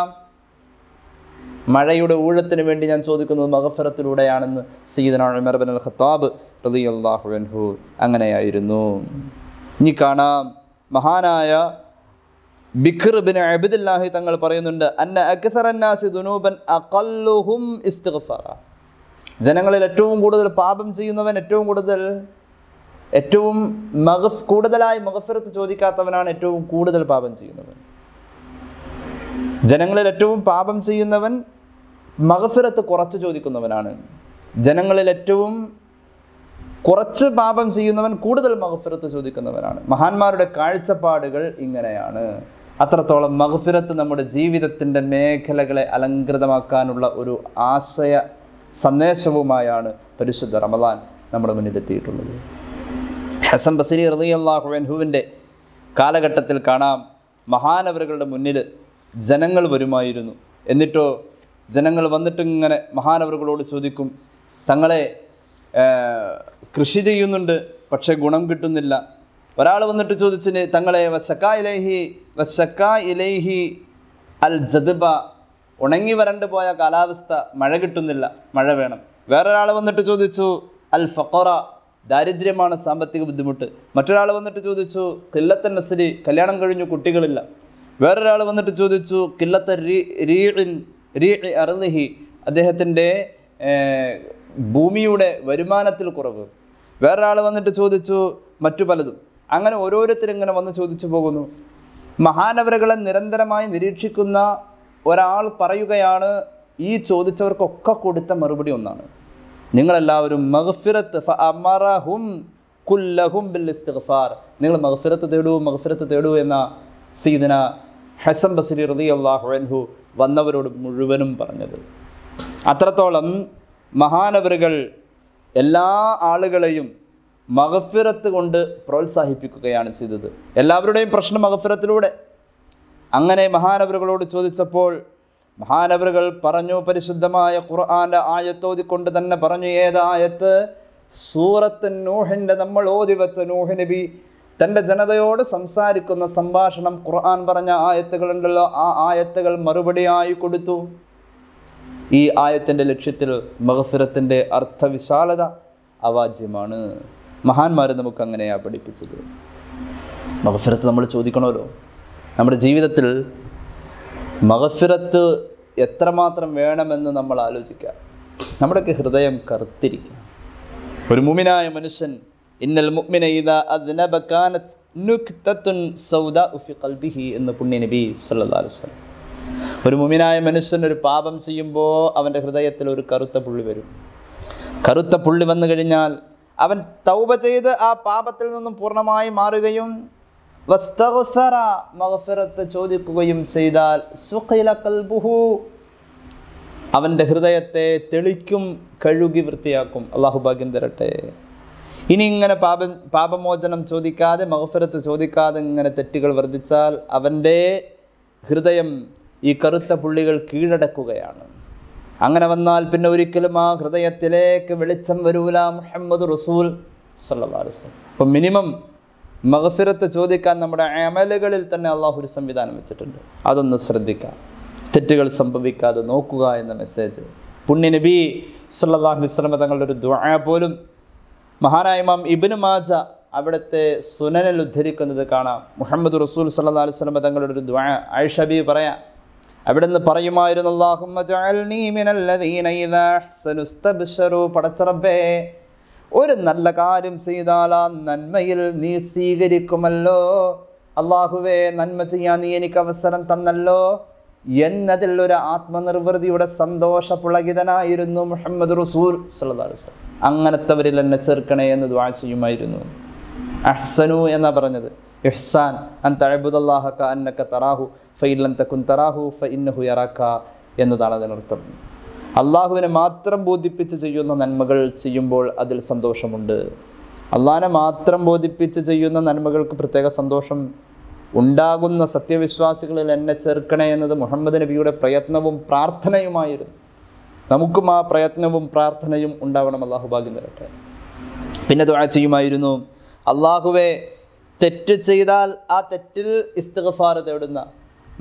മഴയുടെ ഊഴത്തിന് വേണ്ടി ഞാൻ ചോദിക്കുന്നത് മഹഫറത്തിലൂടെയാണെന്ന് സീതന അൽ ഖത്താബ് റതി അള്ളാഹു അങ്ങനെയായിരുന്നു ഇനി കാണാം മഹാനായ ബിഖർ അബിദുല്ലാഹി തങ്ങൾ പറയുന്നുണ്ട് അന്ന അക്സറന്നാസി ദുനൂബൻ അഖല്ലുഹും ഇസ്തിഗ്ഫാറ ജനങ്ങളിൽ ഏറ്റവും കൂടുതൽ പാപം ചെയ്യുന്നവൻ ഏറ്റവും കൂടുതൽ ഏറ്റവും മഹഫ് കൂടുതലായി മഹഫിറത്ത് ചോദിക്കാത്തവനാണ് ഏറ്റവും കൂടുതൽ പാപം ചെയ്യുന്നവൻ ജനങ്ങളിൽ ഏറ്റവും പാപം ചെയ്യുന്നവൻ മഹഫിറത്ത് കുറച്ച് ചോദിക്കുന്നവനാണ് ജനങ്ങളിൽ ഏറ്റവും കുറച്ച് പാപം ചെയ്യുന്നവൻ കൂടുതൽ മഹഫിരത്ത് ചോദിക്കുന്നവനാണ് മഹാന്മാരുടെ കാഴ്ചപ്പാടുകൾ ഇങ്ങനെയാണ് അത്രത്തോളം മഹഫിരത്ത് നമ്മുടെ ജീവിതത്തിൻ്റെ മേഖലകളെ അലങ്കൃതമാക്കാനുള്ള ഒരു ആശയ സന്ദേശവുമായാണ് പരിശുദ്ധ റമദാൻ നമ്മുടെ മുന്നിലെത്തിയിട്ടുള്ളത് ഹസൻ ബസരി റലിയല്ലാഹുവൻഹുവിൻ്റെ കാലഘട്ടത്തിൽ കാണാം മഹാനവരുകളുടെ മുന്നിൽ ജനങ്ങൾ വരുമായിരുന്നു എന്നിട്ടോ ജനങ്ങൾ വന്നിട്ടിങ്ങനെ മഹാനവറുകളോട് ചോദിക്കും തങ്ങളെ കൃഷി ചെയ്യുന്നുണ്ട് പക്ഷേ ഗുണം കിട്ടുന്നില്ല ഒരാൾ വന്നിട്ട് ചോദിച്ചിന് തങ്ങളെ വസക്ക ഇലൈഹി വസക്ക ഇലൈഹി അൽ ജദ്ബ ഉണങ്ങി വരണ്ടു പോയ കാലാവസ്ഥ മഴ കിട്ടുന്നില്ല മഴ വേണം വേറൊരാൾ വന്നിട്ട് ചോദിച്ചു അൽ ഫക്കോറ ദാരിദ്ര്യമാണ് സാമ്പത്തിക ബുദ്ധിമുട്ട് മറ്റൊരാൾ വന്നിട്ട് ചോദിച്ചു കില്ലത്തൻ നസരി കല്യാണം കഴിഞ്ഞു കുട്ടികളില്ല വേറൊരാൾ വന്നിട്ട് ചോദിച്ചു കില്ലത്ത റീ റീ റീ അറുദഹി അദ്ദേഹത്തിൻ്റെ ഭൂമിയുടെ വരുമാനത്തിൽ കുറവ് വേറൊരാൾ വന്നിട്ട് ചോദിച്ചു മറ്റു പലതും അങ്ങനെ ഓരോരുത്തരും ഇങ്ങനെ വന്ന് ചോദിച്ചു പോകുന്നു മഹാനവരകളെ നിരന്തരമായി നിരീക്ഷിക്കുന്ന ഒരാൾ പറയുകയാണ് ഈ ചോദിച്ചവർക്കൊക്കെ കൊടുത്ത മറുപടി ഒന്നാണ് നിങ്ങളെല്ലാവരും മഹഫിറത്ത് അമറഹും കുല്ലഹും ബിൽ ഇസ്തിഗ്ഫാർ നിങ്ങൾ മഹഫിറത്ത് തേടൂ മഹഫിറത്ത് തേടൂ എന്ന സീദന ഹസൻ ബസരി റതി അള്ളാഹു വന്നവരോട് മുഴുവനും പറഞ്ഞത് അത്രത്തോളം മഹാനവറുകൾ എല്ലാ ആളുകളെയും മഹഫിറത്ത് കൊണ്ട് പ്രോത്സാഹിപ്പിക്കുകയാണ് ചെയ്തത് എല്ലാവരുടെയും പ്രശ്നം മഹഫിറത്തിലൂടെ അങ്ങനെ മഹാനവറുകളോട് ചോദിച്ചപ്പോൾ മഹാനവറുകൾ പറഞ്ഞു പരിശുദ്ധമായ ഖുർആാൻ്റെ കൊണ്ട് തന്നെ പറഞ്ഞു ഏതായത്ത് സൂറത്ത് നൂഹിൻ്റെ നമ്മൾ ഓതി വെച്ച നൂഹ് നബി തൻ്റെ ജനതയോട് സംസാരിക്കുന്ന സംഭാഷണം ഖുർആൻ പറഞ്ഞ ആയത്തുകളുണ്ടല്ലോ ആ ആയത്തുകൾ മറുപടിയായി കൊടുത്തു ഈ ആയത്തിൻ്റെ ലക്ഷ്യത്തിൽ മഹഫിറത്തിൻ്റെ അർത്ഥവിശാലത അവാജ്യമാണ് മഹാന്മാർ നമുക്ക് അങ്ങനെയാണ് പഠിപ്പിച്ചത് മഹഫിറത്ത് നമ്മൾ ചോദിക്കണമല്ലോ നമ്മുടെ ജീവിതത്തിൽ മഹഫിറത്ത് എത്രമാത്രം വേണമെന്ന് നമ്മൾ ആലോചിക്കാം നമ്മുടെയൊക്കെ ഹൃദയം കറുത്തിരിക്കുക ഒരു മുമിനായ മനുഷ്യൻ ഇന്നൽ മുഗ്മിന എന്ന് പുണ്യ നബി സല്ലാസ്വലം ഒരു മുമിനായ മനുഷ്യൻ ഒരു പാപം ചെയ്യുമ്പോൾ അവൻ്റെ ഹൃദയത്തിൽ ഒരു കറുത്ത പുള്ളി വരും കറുത്ത പുള്ളി വന്നു കഴിഞ്ഞാൽ അവൻ തൗബ ചെയ്ത് ആ പാപത്തിൽ നിന്നും പൂർണ്ണമായി മാറുകയും വസ്തഗ്ഫറ ചോദിക്കുകയും ചെയ്താൽ അവൻ്റെ ഹൃദയത്തെ തെളിക്കും കഴുകി വൃത്തിയാക്കും അള്ളാഹു ഭാഗ്യം തരട്ടെ ഇനി ഇങ്ങനെ പാപം പാപമോചനം ചോദിക്കാതെ മഹഫരത്ത് ചോദിക്കാതെ ഇങ്ങനെ തെറ്റുകൾ വർദ്ധിച്ചാൽ അവൻ്റെ ഹൃദയം ഈ കറുത്ത പുള്ളികൾ കീഴടക്കുകയാണ് അങ്ങനെ വന്നാൽ പിന്നെ ഒരിക്കലും ആ ഹൃദയത്തിലേക്ക് വെളിച്ചം വരൂല മുഹമ്മദ് റസൂൽ സല്ലാസ് അപ്പം മിനിമം മഹഫിറത്ത് ചോദിക്കാൻ നമ്മുടെ അമലുകളിൽ തന്നെ അള്ളാഹു ഒരു സംവിധാനം വെച്ചിട്ടുണ്ട് അതൊന്ന് ശ്രദ്ധിക്കാം തെറ്റുകൾ സംഭവിക്കാതെ നോക്കുക എന്ന മെസ്സേജ് പുണ്യ നബി സല്ലാഹു വസ്ലമ തങ്ങളുടെ ഒരു ദ്വായ പോലും മഹാനായ ഇമാം ഇബിന് മാജ അവിടുത്തെ സുനനിൽ ഉദ്ധരിക്കുന്നത് കാണാം മുഹമ്മദ് റസൂൽ സല്ലാ അലൈഹി തങ്ങളുടെ ഒരു ദ്വായ ആയിഷബി പറയാം അവിടുന്ന് പറയുമായിരുന്നു അള്ളാഹുമ്മു പടച്ചറബേ ഒരു നല്ല കാര്യം ചെയ്താൽ ആ നന്മയിൽ നീ സ്വീകരിക്കുമല്ലോ അള്ളാഹുവേ നന്മ ചെയ്യാൻ നീ എനിക്ക് അവസരം തന്നല്ലോ എന്നതിൽ ഒരു ആത്മനിർവൃതിയുടെ സന്തോഷപുളകിതനായിരുന്നു മുഹമ്മദ് റസൂൽ സല്ലാസ് അങ്ങനത്തെവരിൽ എന്നെ ചേർക്കണേ എന്ന് ദ്വാ ചെയ്യുമായിരുന്നു അഹ്സനു എന്നാ പറഞ്ഞത് ഇഹ്സാൻ അൻ തഴബുദല്ലാഹക്ക അന്നക്ക തറാഹു ഫൈലം തക്കുൻ തറാഹു ഫ ഇന്നഹു യറാക്ക എന്നതാണ് അതിനർത്ഥം അള്ളാഹുവിനെ മാത്രം ബോധിപ്പിച്ച് ചെയ്യുന്ന നന്മകൾ ചെയ്യുമ്പോൾ അതിൽ സന്തോഷമുണ്ട് അള്ളാഹിനെ മാത്രം ബോധിപ്പിച്ച് ചെയ്യുന്ന നന്മകൾക്ക് പ്രത്യേക സന്തോഷം ഉണ്ടാകുന്ന സത്യവിശ്വാസികളിൽ എന്നെ ചേർക്കണേ എന്നത് മുഹമ്മദ് നബിയുടെ പ്രയത്നവും പ്രാർത്ഥനയുമായിരുന്നു നമുക്കും ആ പ്രയത്നവും പ്രാർത്ഥനയും ഉണ്ടാവണം അള്ളാഹു ഭാഗ്യം തരട്ടെ പിന്നെ ദുആ ചെയ്യുമായിരുന്നു അള്ളാഹുവെ തെറ്റ് ചെയ്താൽ ആ തെറ്റിൽ ഇസ്തഗഫാർ തേടുന്ന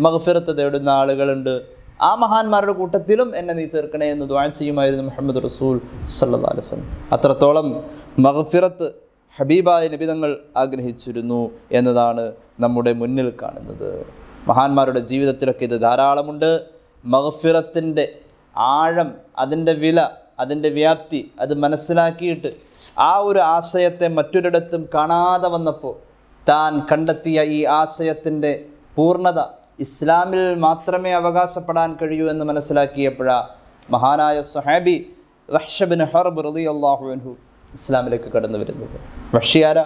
മഹഫിറത്ത് തേടുന്ന ആളുകളുണ്ട് ആ മഹാന്മാരുടെ കൂട്ടത്തിലും എന്നെ നീ ചേർക്കണേ എന്ന് ദ്വാൻ ചെയ്യുമായിരുന്നു മുഹമ്മദ് റസൂൽ സല്ലാ അലൈവലം അത്രത്തോളം മഹഫിറത്ത് ഹബീബായ നിബിതങ്ങൾ ആഗ്രഹിച്ചിരുന്നു എന്നതാണ് നമ്മുടെ മുന്നിൽ കാണുന്നത് മഹാന്മാരുടെ ജീവിതത്തിലൊക്കെ ഇത് ധാരാളമുണ്ട് മഹഫിറത്തിൻ്റെ ആഴം അതിൻ്റെ വില അതിൻ്റെ വ്യാപ്തി അത് മനസ്സിലാക്കിയിട്ട് ആ ഒരു ആശയത്തെ മറ്റൊരിടത്തും കാണാതെ വന്നപ്പോൾ താൻ കണ്ടെത്തിയ ഈ ആശയത്തിൻ്റെ പൂർണ്ണത ഇസ്ലാമിൽ മാത്രമേ അവകാശപ്പെടാൻ കഴിയൂ എന്ന് മനസ്സിലാക്കിയപ്പോഴാ മഹാനായ സുഹാബി വഹ്ഷബിൻ ഹർബ് റതി അള്ളാഹുവൻഹു ഇസ്ലാമിലേക്ക് കടന്നു വരുന്നത് വഷിയാര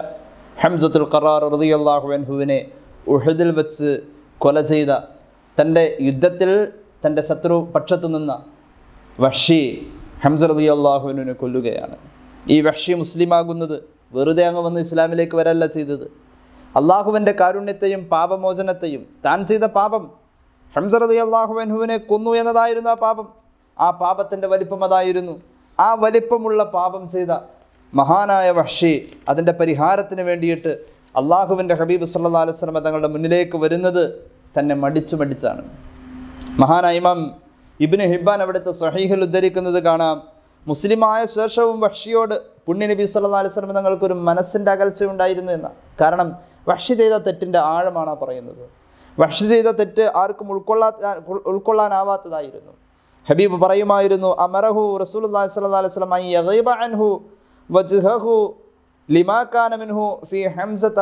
ഹംസത്തുൽ ഖറാർ റതി അള്ളാഹുവൻഹുവിനെ ഉഹദിൽ വെച്ച് കൊല ചെയ്ത തൻ്റെ യുദ്ധത്തിൽ തൻ്റെ ശത്രു പക്ഷത്തു നിന്ന വഷി ഹംസ റതി അള്ളാഹുവിനെ കൊല്ലുകയാണ് ഈ വഷി മുസ്ലിമാകുന്നത് വെറുതെ അങ്ങ് വന്ന് ഇസ്ലാമിലേക്ക് വരല്ല ചെയ്തത് അള്ളാഹുവിൻ്റെ കാരുണ്യത്തെയും പാപമോചനത്തെയും താൻ ചെയ്ത പാപം ഹംസറതി അള്ളാഹുവൻഹുവിനെ കൊന്നു എന്നതായിരുന്നു ആ പാപം ആ പാപത്തിൻ്റെ വലിപ്പം അതായിരുന്നു ആ വലിപ്പമുള്ള പാപം ചെയ്ത മഹാനായ വഷി അതിൻ്റെ പരിഹാരത്തിന് വേണ്ടിയിട്ട് അള്ളാഹുവിൻ്റെ ഹബീബ് സല്ലാ അലുസ്ലമ തങ്ങളുടെ മുന്നിലേക്ക് വരുന്നത് തന്നെ മടിച്ചു മടിച്ചാണ് മഹാനായ ഇമാം ഇബിന് ഹിബാൻ അവിടുത്തെ സഹീഹിൽ ഉദ്ധരിക്കുന്നത് കാണാം മുസ്ലിമായ ശേഷവും വഷിയോട് പുണ്യ നബി സല്ലാ അലുസ്ലമ തങ്ങൾക്കൊരു മനസ്സിൻ്റെ ഉണ്ടായിരുന്നു എന്ന കാരണം വഷ് ചെയ്ത തെറ്റിൻ്റെ ആഴമാണ് പറയുന്നത് വഷ് ചെയ്ത തെറ്റ് ആർക്കും ഉൾക്കൊള്ളാ ഉൾക്കൊള്ളാനാവാത്തതായിരുന്നു ഹബീബ് പറയുമായിരുന്നു അമറഹു റസൂൽ അൻഹു വജ്ഹഹു ലിമാക്കാനമിൻഹു ഹംസ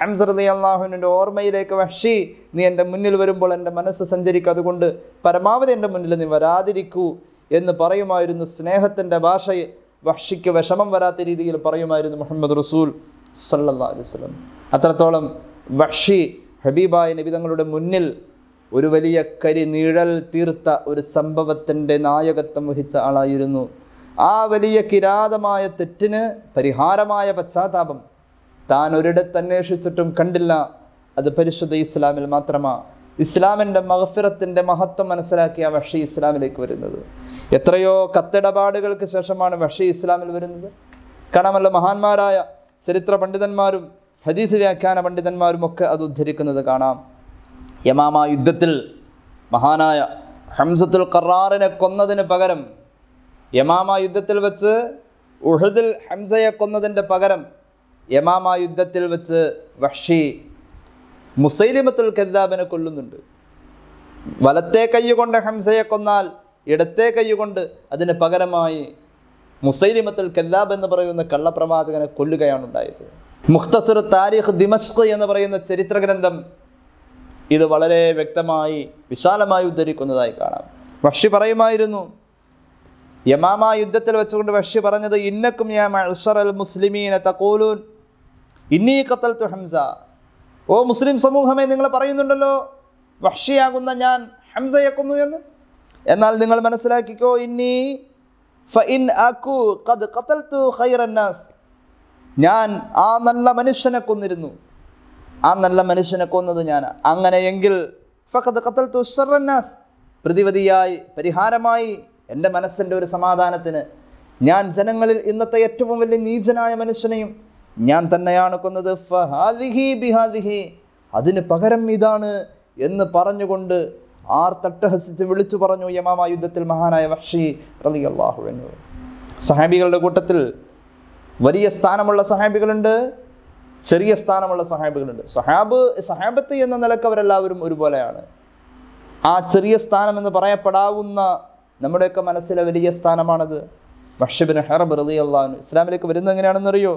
ഹംസർ അള്ളാഹുവിൻ്റെ ഓർമ്മയിലേക്ക് വഷി നീ എൻ്റെ മുന്നിൽ വരുമ്പോൾ എൻ്റെ മനസ്സ് സഞ്ചരിക്കും അതുകൊണ്ട് പരമാവധി എൻ്റെ മുന്നിൽ നീ വരാതിരിക്കൂ എന്ന് പറയുമായിരുന്നു സ്നേഹത്തിൻ്റെ ഭാഷയിൽ വഷിക്ക് വിഷമം വരാത്ത രീതിയിൽ പറയുമായിരുന്നു മുഹമ്മദ് റസൂൽ സല്ലല്ലാ അലുസ്ലം അത്രത്തോളം വഷി ഹബീബായ നബി തങ്ങളുടെ മുന്നിൽ ഒരു വലിയ കരി നിഴൽ തീർത്ത ഒരു സംഭവത്തിൻ്റെ നായകത്വം വഹിച്ച ആളായിരുന്നു ആ വലിയ കിരാതമായ തെറ്റിന് പരിഹാരമായ പശ്ചാത്താപം താൻ ഒരിടത്ത് അന്വേഷിച്ചിട്ടും കണ്ടില്ല അത് പരിശുദ്ധ ഇസ്ലാമിൽ മാത്രമാണ് ഇസ്ലാമിൻ്റെ മഹഫിറത്തിൻ്റെ മഹത്വം മനസ്സിലാക്കിയ വഷി ഇസ്ലാമിലേക്ക് വരുന്നത് എത്രയോ കത്തിടപാടുകൾക്ക് ശേഷമാണ് വഷി ഇസ്ലാമിൽ വരുന്നത് കണമല്ല മഹാന്മാരായ ചരിത്ര പണ്ഡിതന്മാരും ഹദീസ് വ്യാഖ്യാന പണ്ഡിതന്മാരും ഒക്കെ അത് ഉദ്ധരിക്കുന്നത് കാണാം യമാമ യുദ്ധത്തിൽ മഹാനായ ഹംസത്തുൽ കറാറിനെ കൊന്നതിന് പകരം യമാമ യുദ്ധത്തിൽ വെച്ച് ഉഹദുൽ ഹംസയെ കൊന്നതിൻ്റെ പകരം യമാമ യുദ്ധത്തിൽ വെച്ച് വഷി മുസൈലിമത്തുൽ കെദ്ദാബിനെ കൊല്ലുന്നുണ്ട് വലത്തെ കൈ കൊണ്ട് ഹംസയെ കൊന്നാൽ ഇടത്തെ കൈ കൊണ്ട് അതിന് പകരമായി മുസൈലിമത്തുൽ കല്ലാബ് എന്ന് പറയുന്ന കള്ളപ്രവാചകനെ കൊല്ലുകയാണ് ഉണ്ടായത് മുഖ്തസുർ താരിഖ് ദിമസ്ഖ് എന്ന് പറയുന്ന ചരിത്ര ഗ്രന്ഥം ഇത് വളരെ വ്യക്തമായി വിശാലമായി ഉദ്ധരിക്കുന്നതായി കാണാം വഷി പറയുമായിരുന്നു യമാമ യുദ്ധത്തിൽ വെച്ചുകൊണ്ട് വഷി പറഞ്ഞത് ഇന്നക്കും യാ മഷർ അൽ മുസ്ലിമീന തക്കൂലൂൻ ഇന്നീ കത്തൽ തു ഹംസ ഓ മുസ്ലിം സമൂഹമേ നിങ്ങൾ പറയുന്നുണ്ടല്ലോ വഷിയാകുന്ന ഞാൻ ഹംസയക്കുന്നു എന്ന് എന്നാൽ നിങ്ങൾ മനസ്സിലാക്കിക്കോ ഇന്നീ അക്കു കത്തൽ ഖൈറന്നാസ് ഞാൻ ആ നല്ല മനുഷ്യനെ കൊന്നിരുന്നു ആ നല്ല മനുഷ്യനെ കൊന്നത് ഞാൻ അങ്ങനെയെങ്കിൽ ഫഖദ് ഖതൽതു തു ഷറന്നാസ് പ്രതിവിധിയായി പരിഹാരമായി എൻ്റെ മനസ്സിൻ്റെ ഒരു സമാധാനത്തിന് ഞാൻ ജനങ്ങളിൽ ഇന്നത്തെ ഏറ്റവും വലിയ നീചനായ മനുഷ്യനെയും ഞാൻ തന്നെയാണ് കൊന്നത് ഫഹാദിഹി ബിഹാദിഹി അതിന് പകരം ഇതാണ് എന്ന് പറഞ്ഞുകൊണ്ട് ആർ തട്ടഹസിച്ച് വിളിച്ചു പറഞ്ഞു യമാമ യുദ്ധത്തിൽ മഹാനായ വഷി റലി അള്ളാഹു എന്നു സഹാബികളുടെ കൂട്ടത്തിൽ വലിയ സ്ഥാനമുള്ള സഹാബികളുണ്ട് ചെറിയ സ്ഥാനമുള്ള സഹാബികളുണ്ട് സഹാബ് സഹാബത്ത് എന്ന നിലക്ക് അവരെല്ലാവരും ഒരുപോലെയാണ് ആ ചെറിയ സ്ഥാനം എന്ന് പറയപ്പെടാവുന്ന നമ്മുടെയൊക്കെ മനസ്സിലെ വലിയ സ്ഥാനമാണത് ബഷബിൻ ഹെറബ് റതി അള്ളാഹു ഇസ്ലാമിലേക്ക് വരുന്നത് എങ്ങനെയാണെന്നറിയോ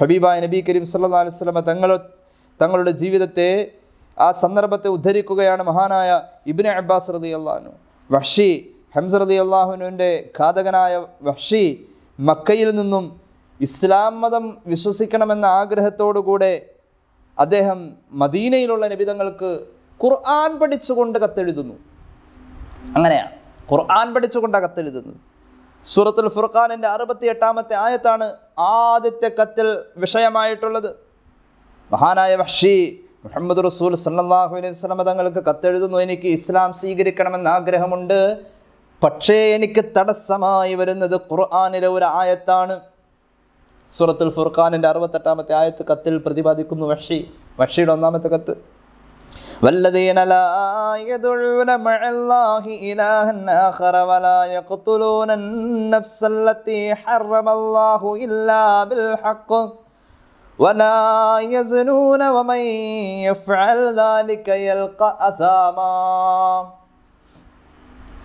ഹബീബായ നബി കരീം സല്ലാ അലുസ്ലമ തങ്ങളെ തങ്ങളുടെ ജീവിതത്തെ ആ സന്ദർഭത്തെ ഉദ്ധരിക്കുകയാണ് മഹാനായ ഇബിന് അബ്ബാസ് റതി അള്ളാഹു വഷി ഹംസ് റതി അള്ളാഹുനുവിൻ്റെ ഘാതകനായ വഷി മക്കയിൽ നിന്നും ഇസ്ലാം മതം വിശ്വസിക്കണമെന്ന ആഗ്രഹത്തോടുകൂടെ അദ്ദേഹം മദീനയിലുള്ള നിബിതങ്ങൾക്ക് ഖുർആൻ പഠിച്ചുകൊണ്ട് കത്തെഴുതുന്നു അങ്ങനെയാണ് ഖുർആൻ പഠിച്ചുകൊണ്ടാണ് കത്തെഴുതുന്നത് സൂറത്തുൽ ഫുർഖാനിൻ്റെ അറുപത്തി എട്ടാമത്തെ ആയത്താണ് ആദ്യത്തെ കത്തിൽ വിഷയമായിട്ടുള്ളത് മഹാനായ വഷി മുഹമ്മദ് റസൂൽ സല്ലാഹു അലൈഹി വസ്ലമ തങ്ങൾക്ക് കത്തെഴുതുന്നു എനിക്ക് ഇസ്ലാം സ്വീകരിക്കണമെന്ന് ആഗ്രഹമുണ്ട് പക്ഷേ എനിക്ക് തടസ്സമായി വരുന്നത് ഖുർആാനിലെ ഒരു ആയത്താണ് സൂറത്തുൽ ഫുർഖാനിൻ്റെ അറുപത്തെട്ടാമത്തെ ആയത്ത് കത്തിൽ പ്രതിപാദിക്കുന്നു വഷി വഷിയുടെ ഒന്നാമത്തെ കത്ത് والذين لا يدعون مع الله إلها آخر ولا يقتلون ولا يزنون ومن يفعل ذلك يلقى أثاما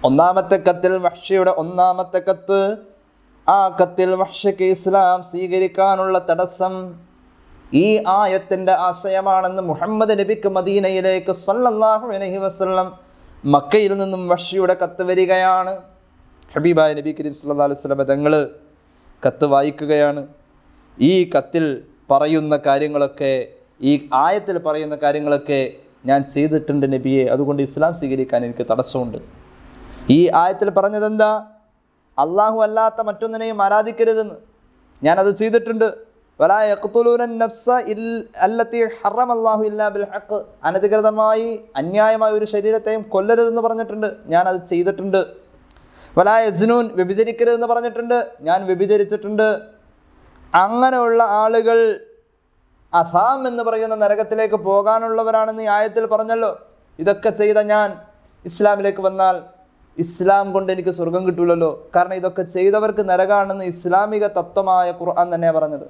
ഒന്നാമത്തെ കത്തിൽ മഹ്ഷിയുടെ ഒന്നാമത്തെ കത്ത് ആ കത്തിൽ മഹ്ഷിക്ക് ഇസ്ലാം സ്വീകരിക്കാനുള്ള തടസ്സം ഈ ആയത്തിൻ്റെ ആശയമാണെന്ന് മുഹമ്മദ് നബിക്ക് മദീനയിലേക്ക് സല്ലല്ലാഹു അലൈഹി വസല്ലം മക്കയിൽ നിന്നും മഹ്ഷിയുടെ കത്ത് വരികയാണ് ഹബീബായ നബി കരീം സല്ലാ അലൈഹി സ്വലം തങ്ങൾ കത്ത് വായിക്കുകയാണ് ഈ കത്തിൽ പറയുന്ന കാര്യങ്ങളൊക്കെ ഈ ആയത്തിൽ പറയുന്ന കാര്യങ്ങളൊക്കെ ഞാൻ ചെയ്തിട്ടുണ്ട് നബിയെ അതുകൊണ്ട് ഇസ്ലാം സ്വീകരിക്കാൻ എനിക്ക് തടസ്സമുണ്ട് ഈ ആയത്തിൽ പറഞ്ഞതെന്താ അള്ളാഹു അല്ലാത്ത മറ്റൊന്നിനെയും ആരാധിക്കരുതെന്ന് ഞാനത് ചെയ്തിട്ടുണ്ട് അനധികൃതമായി അന്യായമായ ഒരു ശരീരത്തെയും കൊല്ലരുതെന്ന് പറഞ്ഞിട്ടുണ്ട് ഞാൻ അത് ചെയ്തിട്ടുണ്ട് വലായ യസ്നൂൻ വ്യഭിചരിക്കരുതെന്ന് പറഞ്ഞിട്ടുണ്ട് ഞാൻ വ്യഭിചരിച്ചിട്ടുണ്ട് അങ്ങനെയുള്ള ആളുകൾ അഫാം എന്ന് പറയുന്ന നരകത്തിലേക്ക് പോകാനുള്ളവരാണെന്ന് ഈ ആയത്തിൽ പറഞ്ഞല്ലോ ഇതൊക്കെ ചെയ്ത ഞാൻ ഇസ്ലാമിലേക്ക് വന്നാൽ ഇസ്ലാം കൊണ്ട് എനിക്ക് സ്വർഗം കിട്ടൂലല്ലോ കാരണം ഇതൊക്കെ ചെയ്തവർക്ക് നരകാണെന്ന് ഇസ്ലാമിക തത്വമായ ഖുർആൻ തന്നെ പറഞ്ഞത്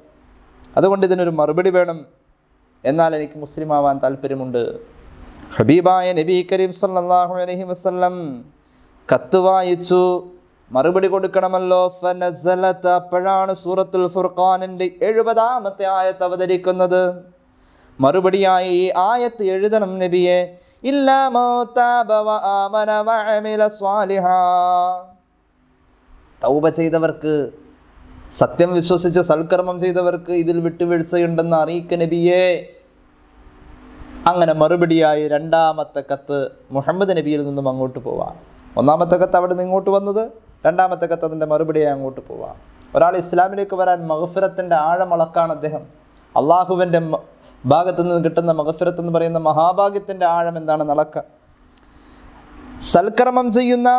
അതുകൊണ്ട് ഇതിനൊരു മറുപടി വേണം എന്നാൽ എനിക്ക് മുസ്ലിം ആവാൻ താല്പര്യമുണ്ട് ഹബീബായ നബി കരീം സല്ലാഹു അലഹി വസല്ലം കത്ത് വായിച്ചു മറുപടി കൊടുക്കണമല്ലോ അപ്പോഴാണ് സൂറത്തുൽ ഫുർഖാനിന്റെ എഴുപതാമത്തെ ആയത്ത് അവതരിക്കുന്നത് മറുപടിയായി ഈ ആയത്ത് എഴുതണം നബിയെ തൗബ ചെയ്തവർക്ക് സത്യം വിശ്വസിച്ച് സൽക്കർമ്മം ചെയ്തവർക്ക് ഇതിൽ വിട്ടുവീഴ്ചയുണ്ടെന്ന് അറിയിക്ക നബിയെ അങ്ങനെ മറുപടിയായി രണ്ടാമത്തെ കത്ത് മുഹമ്മദ് നബിയിൽ നിന്നും അങ്ങോട്ട് പോവാം ഒന്നാമത്തെ കത്ത് അവിടെ നിന്ന് ഇങ്ങോട്ട് വന്നത് രണ്ടാമത്തെ കത്തതിൻ്റെ മറുപടിയായി അങ്ങോട്ട് പോവാം ഒരാൾ ഇസ്ലാമിലേക്ക് വരാൻ മഹഫിരത്തിൻ്റെ ആഴമളക്കാണ് അദ്ദേഹം അള്ളാഹുവിൻ്റെ ഭാഗത്ത് നിന്ന് കിട്ടുന്ന മഹഫിരത്ത് എന്ന് പറയുന്ന മഹാഭാഗ്യത്തിൻ്റെ ആഴം എന്താണ് നടക്ക സൽക്രമം ചെയ്യുന്ന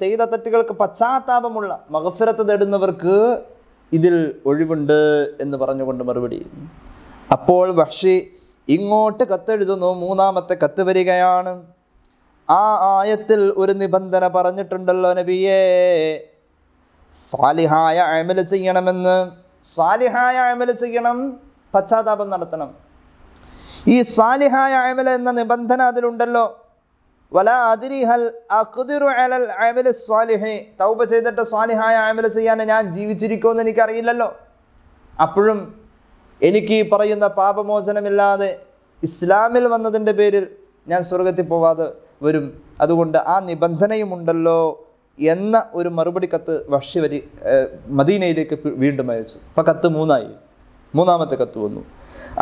ചെയ്ത തെറ്റുകൾക്ക് പശ്ചാത്താപമുള്ള മഹഫിരത്ത് തേടുന്നവർക്ക് ഇതിൽ ഒഴിവുണ്ട് എന്ന് പറഞ്ഞുകൊണ്ട് മറുപടി അപ്പോൾ ബഷി ഇങ്ങോട്ട് കത്തെഴുതുന്നു മൂന്നാമത്തെ കത്ത് വരികയാണ് ആ ആയത്തിൽ ഒരു നിബന്ധന പറഞ്ഞിട്ടുണ്ടല്ലോ നബിയേ സാലിഹായ അമൽ ചെയ്യണമെന്ന് സാലിഹായ അമൽ ചെയ്യണം പശ്ചാത്താപം നടത്തണം ഈ സാലിഹായ അമൽ എന്ന നിബന്ധന അതിലുണ്ടല്ലോ വല ഹൽ അഖ്ദിറു അലൽ അമൽ സ്വാലിഹി തൗബ ചെയ്തിട്ട് സ്വാലിഹായ അമൽ ചെയ്യാൻ ഞാൻ ജീവിച്ചിരിക്കുമെന്ന് എനിക്കറിയില്ലല്ലോ അപ്പോഴും എനിക്ക് ഈ പറയുന്ന പാപമോചനമില്ലാതെ ഇസ്ലാമിൽ വന്നതിൻ്റെ പേരിൽ ഞാൻ സ്വർഗത്തിൽ പോവാതെ വരും അതുകൊണ്ട് ആ നിബന്ധനയുമുണ്ടല്ലോ എന്ന ഒരു മറുപടി കത്ത് വഷി വരി മദീനയിലേക്ക് വീണ്ടും അയച്ചു അപ്പം കത്ത് മൂന്നായി മൂന്നാമത്തെ കത്ത് വന്നു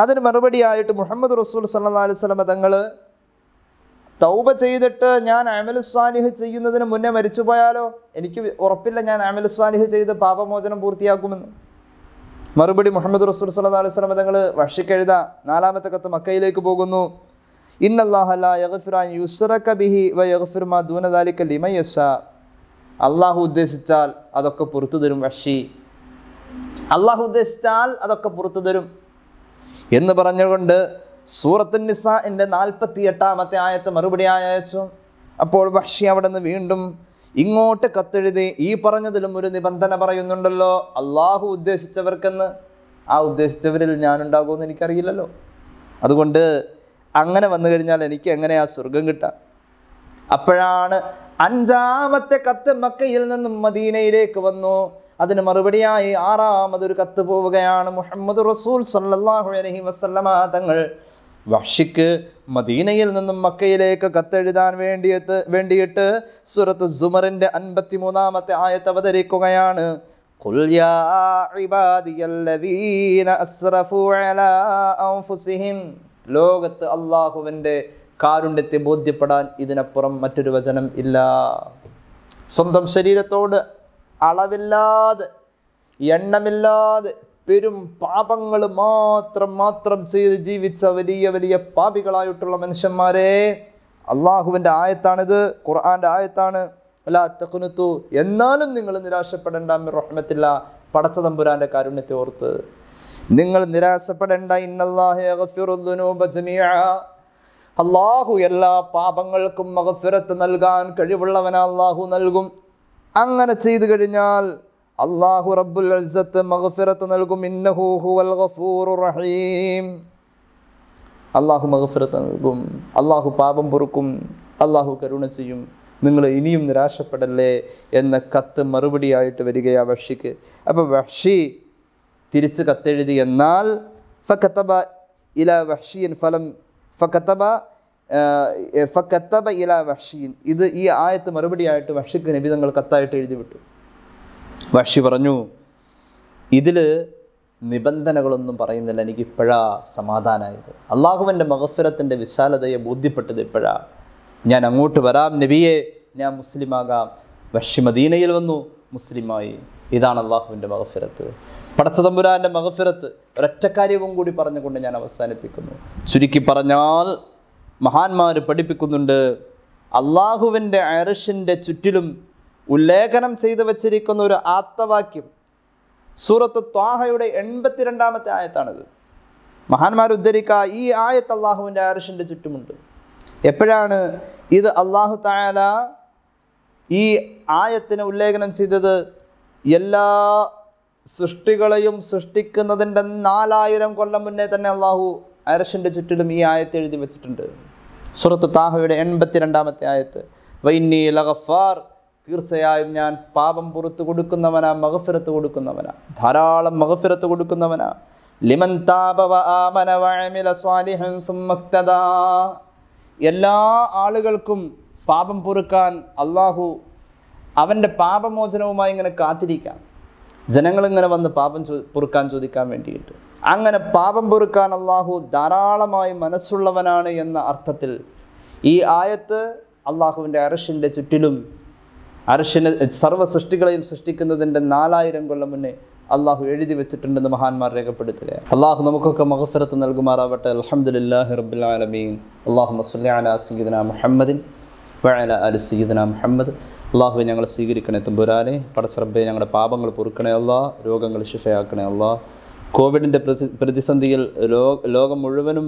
അതിന് മറുപടിയായിട്ട് മുഹമ്മദ് റസൂൽ സല്ലാ സ്വലമ തങ്ങൾ തൗബ ചെയ്തിട്ട് ഞാൻ അമലുസ്വാലിഹ് ചെയ്യുന്നതിന് മുന്നേ മരിച്ചു പോയാലോ എനിക്ക് ഉറപ്പില്ല ഞാൻ അമലുസ്വാലിഹ് ചെയ്ത് പാപമോചനം പൂർത്തിയാക്കുമെന്ന് മറുപടി മുഹമ്മദ് റസൂൽ സല്ലാ സ്വലമ തങ്ങൾ വഷിക്കെഴുത നാലാമത്തെ കത്ത് മക്കയിലേക്ക് പോകുന്നു അള്ളാഹു ഉദ്ദേശിച്ചാൽ അതൊക്കെ പുറത്തു തരും വഷി അള്ളാഹു ഉദ്ദേശിച്ചാൽ അതൊക്കെ പുറത്തു തരും എന്ന് പറഞ്ഞുകൊണ്ട് സൂറത്തു നിസ എൻ്റെ നാൽപ്പത്തി എട്ടാമത്തെ ആയത്ത് മറുപടി അയച്ചു അപ്പോൾ വഷി അവിടെ നിന്ന് വീണ്ടും ഇങ്ങോട്ട് കത്തെഴുതി ഈ പറഞ്ഞതിലും ഒരു നിബന്ധന പറയുന്നുണ്ടല്ലോ അള്ളാഹു ഉദ്ദേശിച്ചവർക്കെന്ന് ആ ഉദ്ദേശിച്ചവരിൽ ഞാനുണ്ടാകുമെന്ന് എനിക്കറിയില്ലല്ലോ അതുകൊണ്ട് അങ്ങനെ വന്നു കഴിഞ്ഞാൽ എനിക്ക് എങ്ങനെയാ സ്വർഗം കിട്ടുക അപ്പോഴാണ് അഞ്ചാമത്തെ കത്ത് മക്കയിൽ നിന്നും മദീനയിലേക്ക് വന്നു അതിന് മറുപടിയായി ആറാമതൊരു കത്ത് പോവുകയാണ് മുഹമ്മദ് റസൂൽ സല്ലാഹു അലഹി വസ്ലമാതങ്ങൾ തങ്ങൾ വഷിക്ക് മദീനയിൽ നിന്നും മക്കയിലേക്ക് കത്തെഴുതാൻ വേണ്ടിയത് വേണ്ടിയിട്ട് സുറത്ത് സുമറിൻ്റെ അൻപത്തി മൂന്നാമത്തെ ആയത്ത് അവതരിക്കുകയാണ് ഖുൽ ലോകത്ത് അള്ളാഹുവിൻ്റെ കാരുണ്യത്തെ ബോധ്യപ്പെടാൻ ഇതിനപ്പുറം മറ്റൊരു വചനം ഇല്ല സ്വന്തം ശരീരത്തോട് അളവില്ലാതെ എണ്ണമില്ലാതെ പെരും പാപങ്ങൾ മാത്രം മാത്രം ചെയ്ത് ജീവിച്ച വലിയ വലിയ പാപികളായിട്ടുള്ള മനുഷ്യന്മാരെ അള്ളാഹുവിൻ്റെ ആയത്താണിത് ഖുർആാൻ്റെ ആയത്താണ് അല്ല തക്കുനുത്തു എന്നാലും നിങ്ങൾ നിരാശപ്പെടേണ്ട റഹ്മത്തില്ല പടച്ച തമ്പുരാൻ്റെ കാരുണ്യത്തെ ഓർത്ത് നിങ്ങൾ നിരാശപ്പെടേണ്ട അള്ളാഹു എല്ലാ പാപങ്ങൾക്കും മഹഫിറത്ത് നൽകാൻ കഴിവുള്ളവനാ അള്ളാഹു നൽകും അങ്ങനെ ചെയ്തു കഴിഞ്ഞാൽ അള്ളാഹു റബ്ബുൽ അൽസത്ത് മഗഫിറത്ത് നൽകും ഗഫൂറു റഹീം അള്ളാഹു മഹഫിറത്ത് നൽകും അള്ളാഹു പാപം പൊറുക്കും അള്ളാഹു കരുണ ചെയ്യും നിങ്ങൾ ഇനിയും നിരാശപ്പെടല്ലേ എന്ന കത്ത് മറുപടിയായിട്ട് വരികയാ വഷിക്ക് അപ്പോൾ വഷി തിരിച്ച് കത്തെഴുതി എന്നാൽ ഫക്കത്തബ ഇല വഷീൻ ഫലം ഫക്കത്തബ ഫക്കത്തബ ഇല വഷീൻ ഇത് ഈ ആയത്ത് മറുപടിയായിട്ട് വഷിക്ക് നബി തങ്ങൾ കത്തായിട്ട് എഴുതി വിട്ടു വഷി പറഞ്ഞു ഇതിൽ നിബന്ധനകളൊന്നും പറയുന്നില്ല എനിക്ക് ഇപ്പോഴാ സമാധാനമായത് അള്ളാഹുവിൻ്റെ മഹഫിറത്തിൻ്റെ വിശാലതയെ ബോധ്യപ്പെട്ടത് ഇപ്പോഴാ ഞാൻ അങ്ങോട്ട് വരാം നബിയെ ഞാൻ മുസ്ലിമാകാം വഷി മദീനയിൽ വന്നു മുസ്ലിമായി ഇതാണ് അള്ളാഹുവിൻ്റെ മഹഫിറത്ത് പടച്ചതമ്പുരാൻ്റെ മഹഫിറത്ത് ഒരൊറ്റ കാര്യവും കൂടി പറഞ്ഞുകൊണ്ട് ഞാൻ അവസാനിപ്പിക്കുന്നു ചുരുക്കി പറഞ്ഞാൽ മഹാന്മാർ പഠിപ്പിക്കുന്നുണ്ട് അള്ളാഹുവിൻ്റെ അരിഷിൻ്റെ ചുറ്റിലും ഉല്ലേഖനം ചെയ്തു വച്ചിരിക്കുന്ന ഒരു ആപ്തവാക്യം സൂറത്ത് ത്വാഹയുടെ എൺപത്തിരണ്ടാമത്തെ ആയത്താണിത് മഹാന്മാർ ഉദ്ധരിക്ക ഈ ആയത്ത് അള്ളാഹുവിൻ്റെ അരിഷിൻ്റെ ചുറ്റുമുണ്ട് എപ്പോഴാണ് ഇത് അള്ളാഹു തായാല ഈ ആയത്തിനെ ഉല്ലേഖനം ചെയ്തത് എല്ലാ സൃഷ്ടികളെയും സൃഷ്ടിക്കുന്നതിൻ്റെ നാലായിരം കൊല്ലം മുന്നേ തന്നെ അള്ളാഹു അരശിൻ്റെ ചുറ്റിലും ഈ ആയത്ത് എഴുതി വെച്ചിട്ടുണ്ട് സുറത്ത് താഹയുടെ എൺപത്തിരണ്ടാമത്തെ ആയത്ത് വൈന്നി ലഗഫാർ തീർച്ചയായും ഞാൻ പാപം പുറത്തു കൊടുക്കുന്നവനാ മഹഫിരത്ത് കൊടുക്കുന്നവനാ ധാരാളം മഹഫിരത്ത് കൊടുക്കുന്നവനാ ലിമൻ എല്ലാ ആളുകൾക്കും പാപം പൊറുക്കാൻ അള്ളാഹു അവൻ്റെ പാപമോചനവുമായി ഇങ്ങനെ കാത്തിരിക്കാം ജനങ്ങളിങ്ങനെ വന്ന് പാപം ചോ പൊറുക്കാൻ ചോദിക്കാൻ വേണ്ടിയിട്ട് അങ്ങനെ പാപം പൊറുക്കാൻ അള്ളാഹു ധാരാളമായി മനസ്സുള്ളവനാണ് എന്ന അർത്ഥത്തിൽ ഈ ആയത്ത് അള്ളാഹുവിൻ്റെ അരഷിൻ്റെ ചുറ്റിലും അരഷിനെ സർവ്വ സൃഷ്ടികളെയും സൃഷ്ടിക്കുന്നതിൻ്റെ നാലായിരം കൊല്ലം മുന്നേ അള്ളാഹു എഴുതി വെച്ചിട്ടുണ്ടെന്ന് മഹാന്മാർ രേഖപ്പെടുത്തുക അള്ളാഹു നമുക്കൊക്കെ മഹഫിറത്ത് നൽകുമാറാവട്ടെ അലഹമുല്ലാഹി റബുലാലമീൻ അള്ളാഹു മസുല്ലാന മുഹമ്മദിൻ വഅല അലി സീദന മുഹമ്മദ് അള്ളാഹുവെ ഞങ്ങൾ സ്വീകരിക്കണേ തുമ്പുരാനെ പടസ്രബ്ബെ ഞങ്ങളുടെ പാപങ്ങൾ പൊറുക്കണേ അല്ലാ രോഗങ്ങൾ ശിഫയാക്കണേ അല്ലാ കോവിഡിൻ്റെ പ്രതിസന്ധിയിൽ ലോകം മുഴുവനും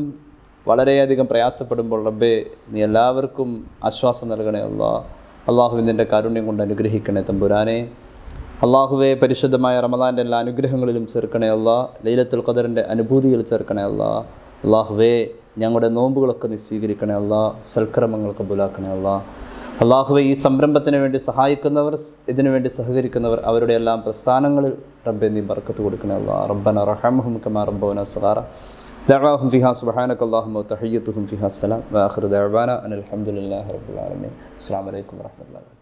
വളരെയധികം പ്രയാസപ്പെടുമ്പോൾ റബ്ബെ നീ എല്ലാവർക്കും ആശ്വാസം നൽകണേ അല്ലാ അള്ളാഹുവിൻ്റെ കാരുണ്യം കൊണ്ട് അനുഗ്രഹിക്കണേ തമ്പുരാനെ അള്ളാഹുവെ പരിശുദ്ധമായ റമദാൻ്റെ എല്ലാ അനുഗ്രഹങ്ങളിലും ചേർക്കണേ അല്ല ലൈലത്തുൽ ഖദറിൻ്റെ അനുഭൂതിയിൽ ചേർക്കണേ അല്ല അള്ളാഹുവേ ഞങ്ങളുടെ നോമ്പുകളൊക്കെ നീ സ്വീകരിക്കണേ അല്ല സൽക്രമങ്ങൾ കബുലാക്കണേ അല്ല അള്ളാഹുവെ ഈ സംരംഭത്തിന് വേണ്ടി സഹായിക്കുന്നവർ ഇതിനു വേണ്ടി സഹകരിക്കുന്നവർ അവരുടെ എല്ലാം പ്രസ്ഥാനങ്ങളിൽ റബ്ബെ നീ ബർക്കത്ത് കൊടുക്കണേ അല്ല റബ്ബന റഹമുഹും കമാ റബ്ബന സഹാറ دعواهم فيها سبحانك اللهم وتحيتهم ഫിഹാ സലാം وآخر دعوانا أن الحمد لله رب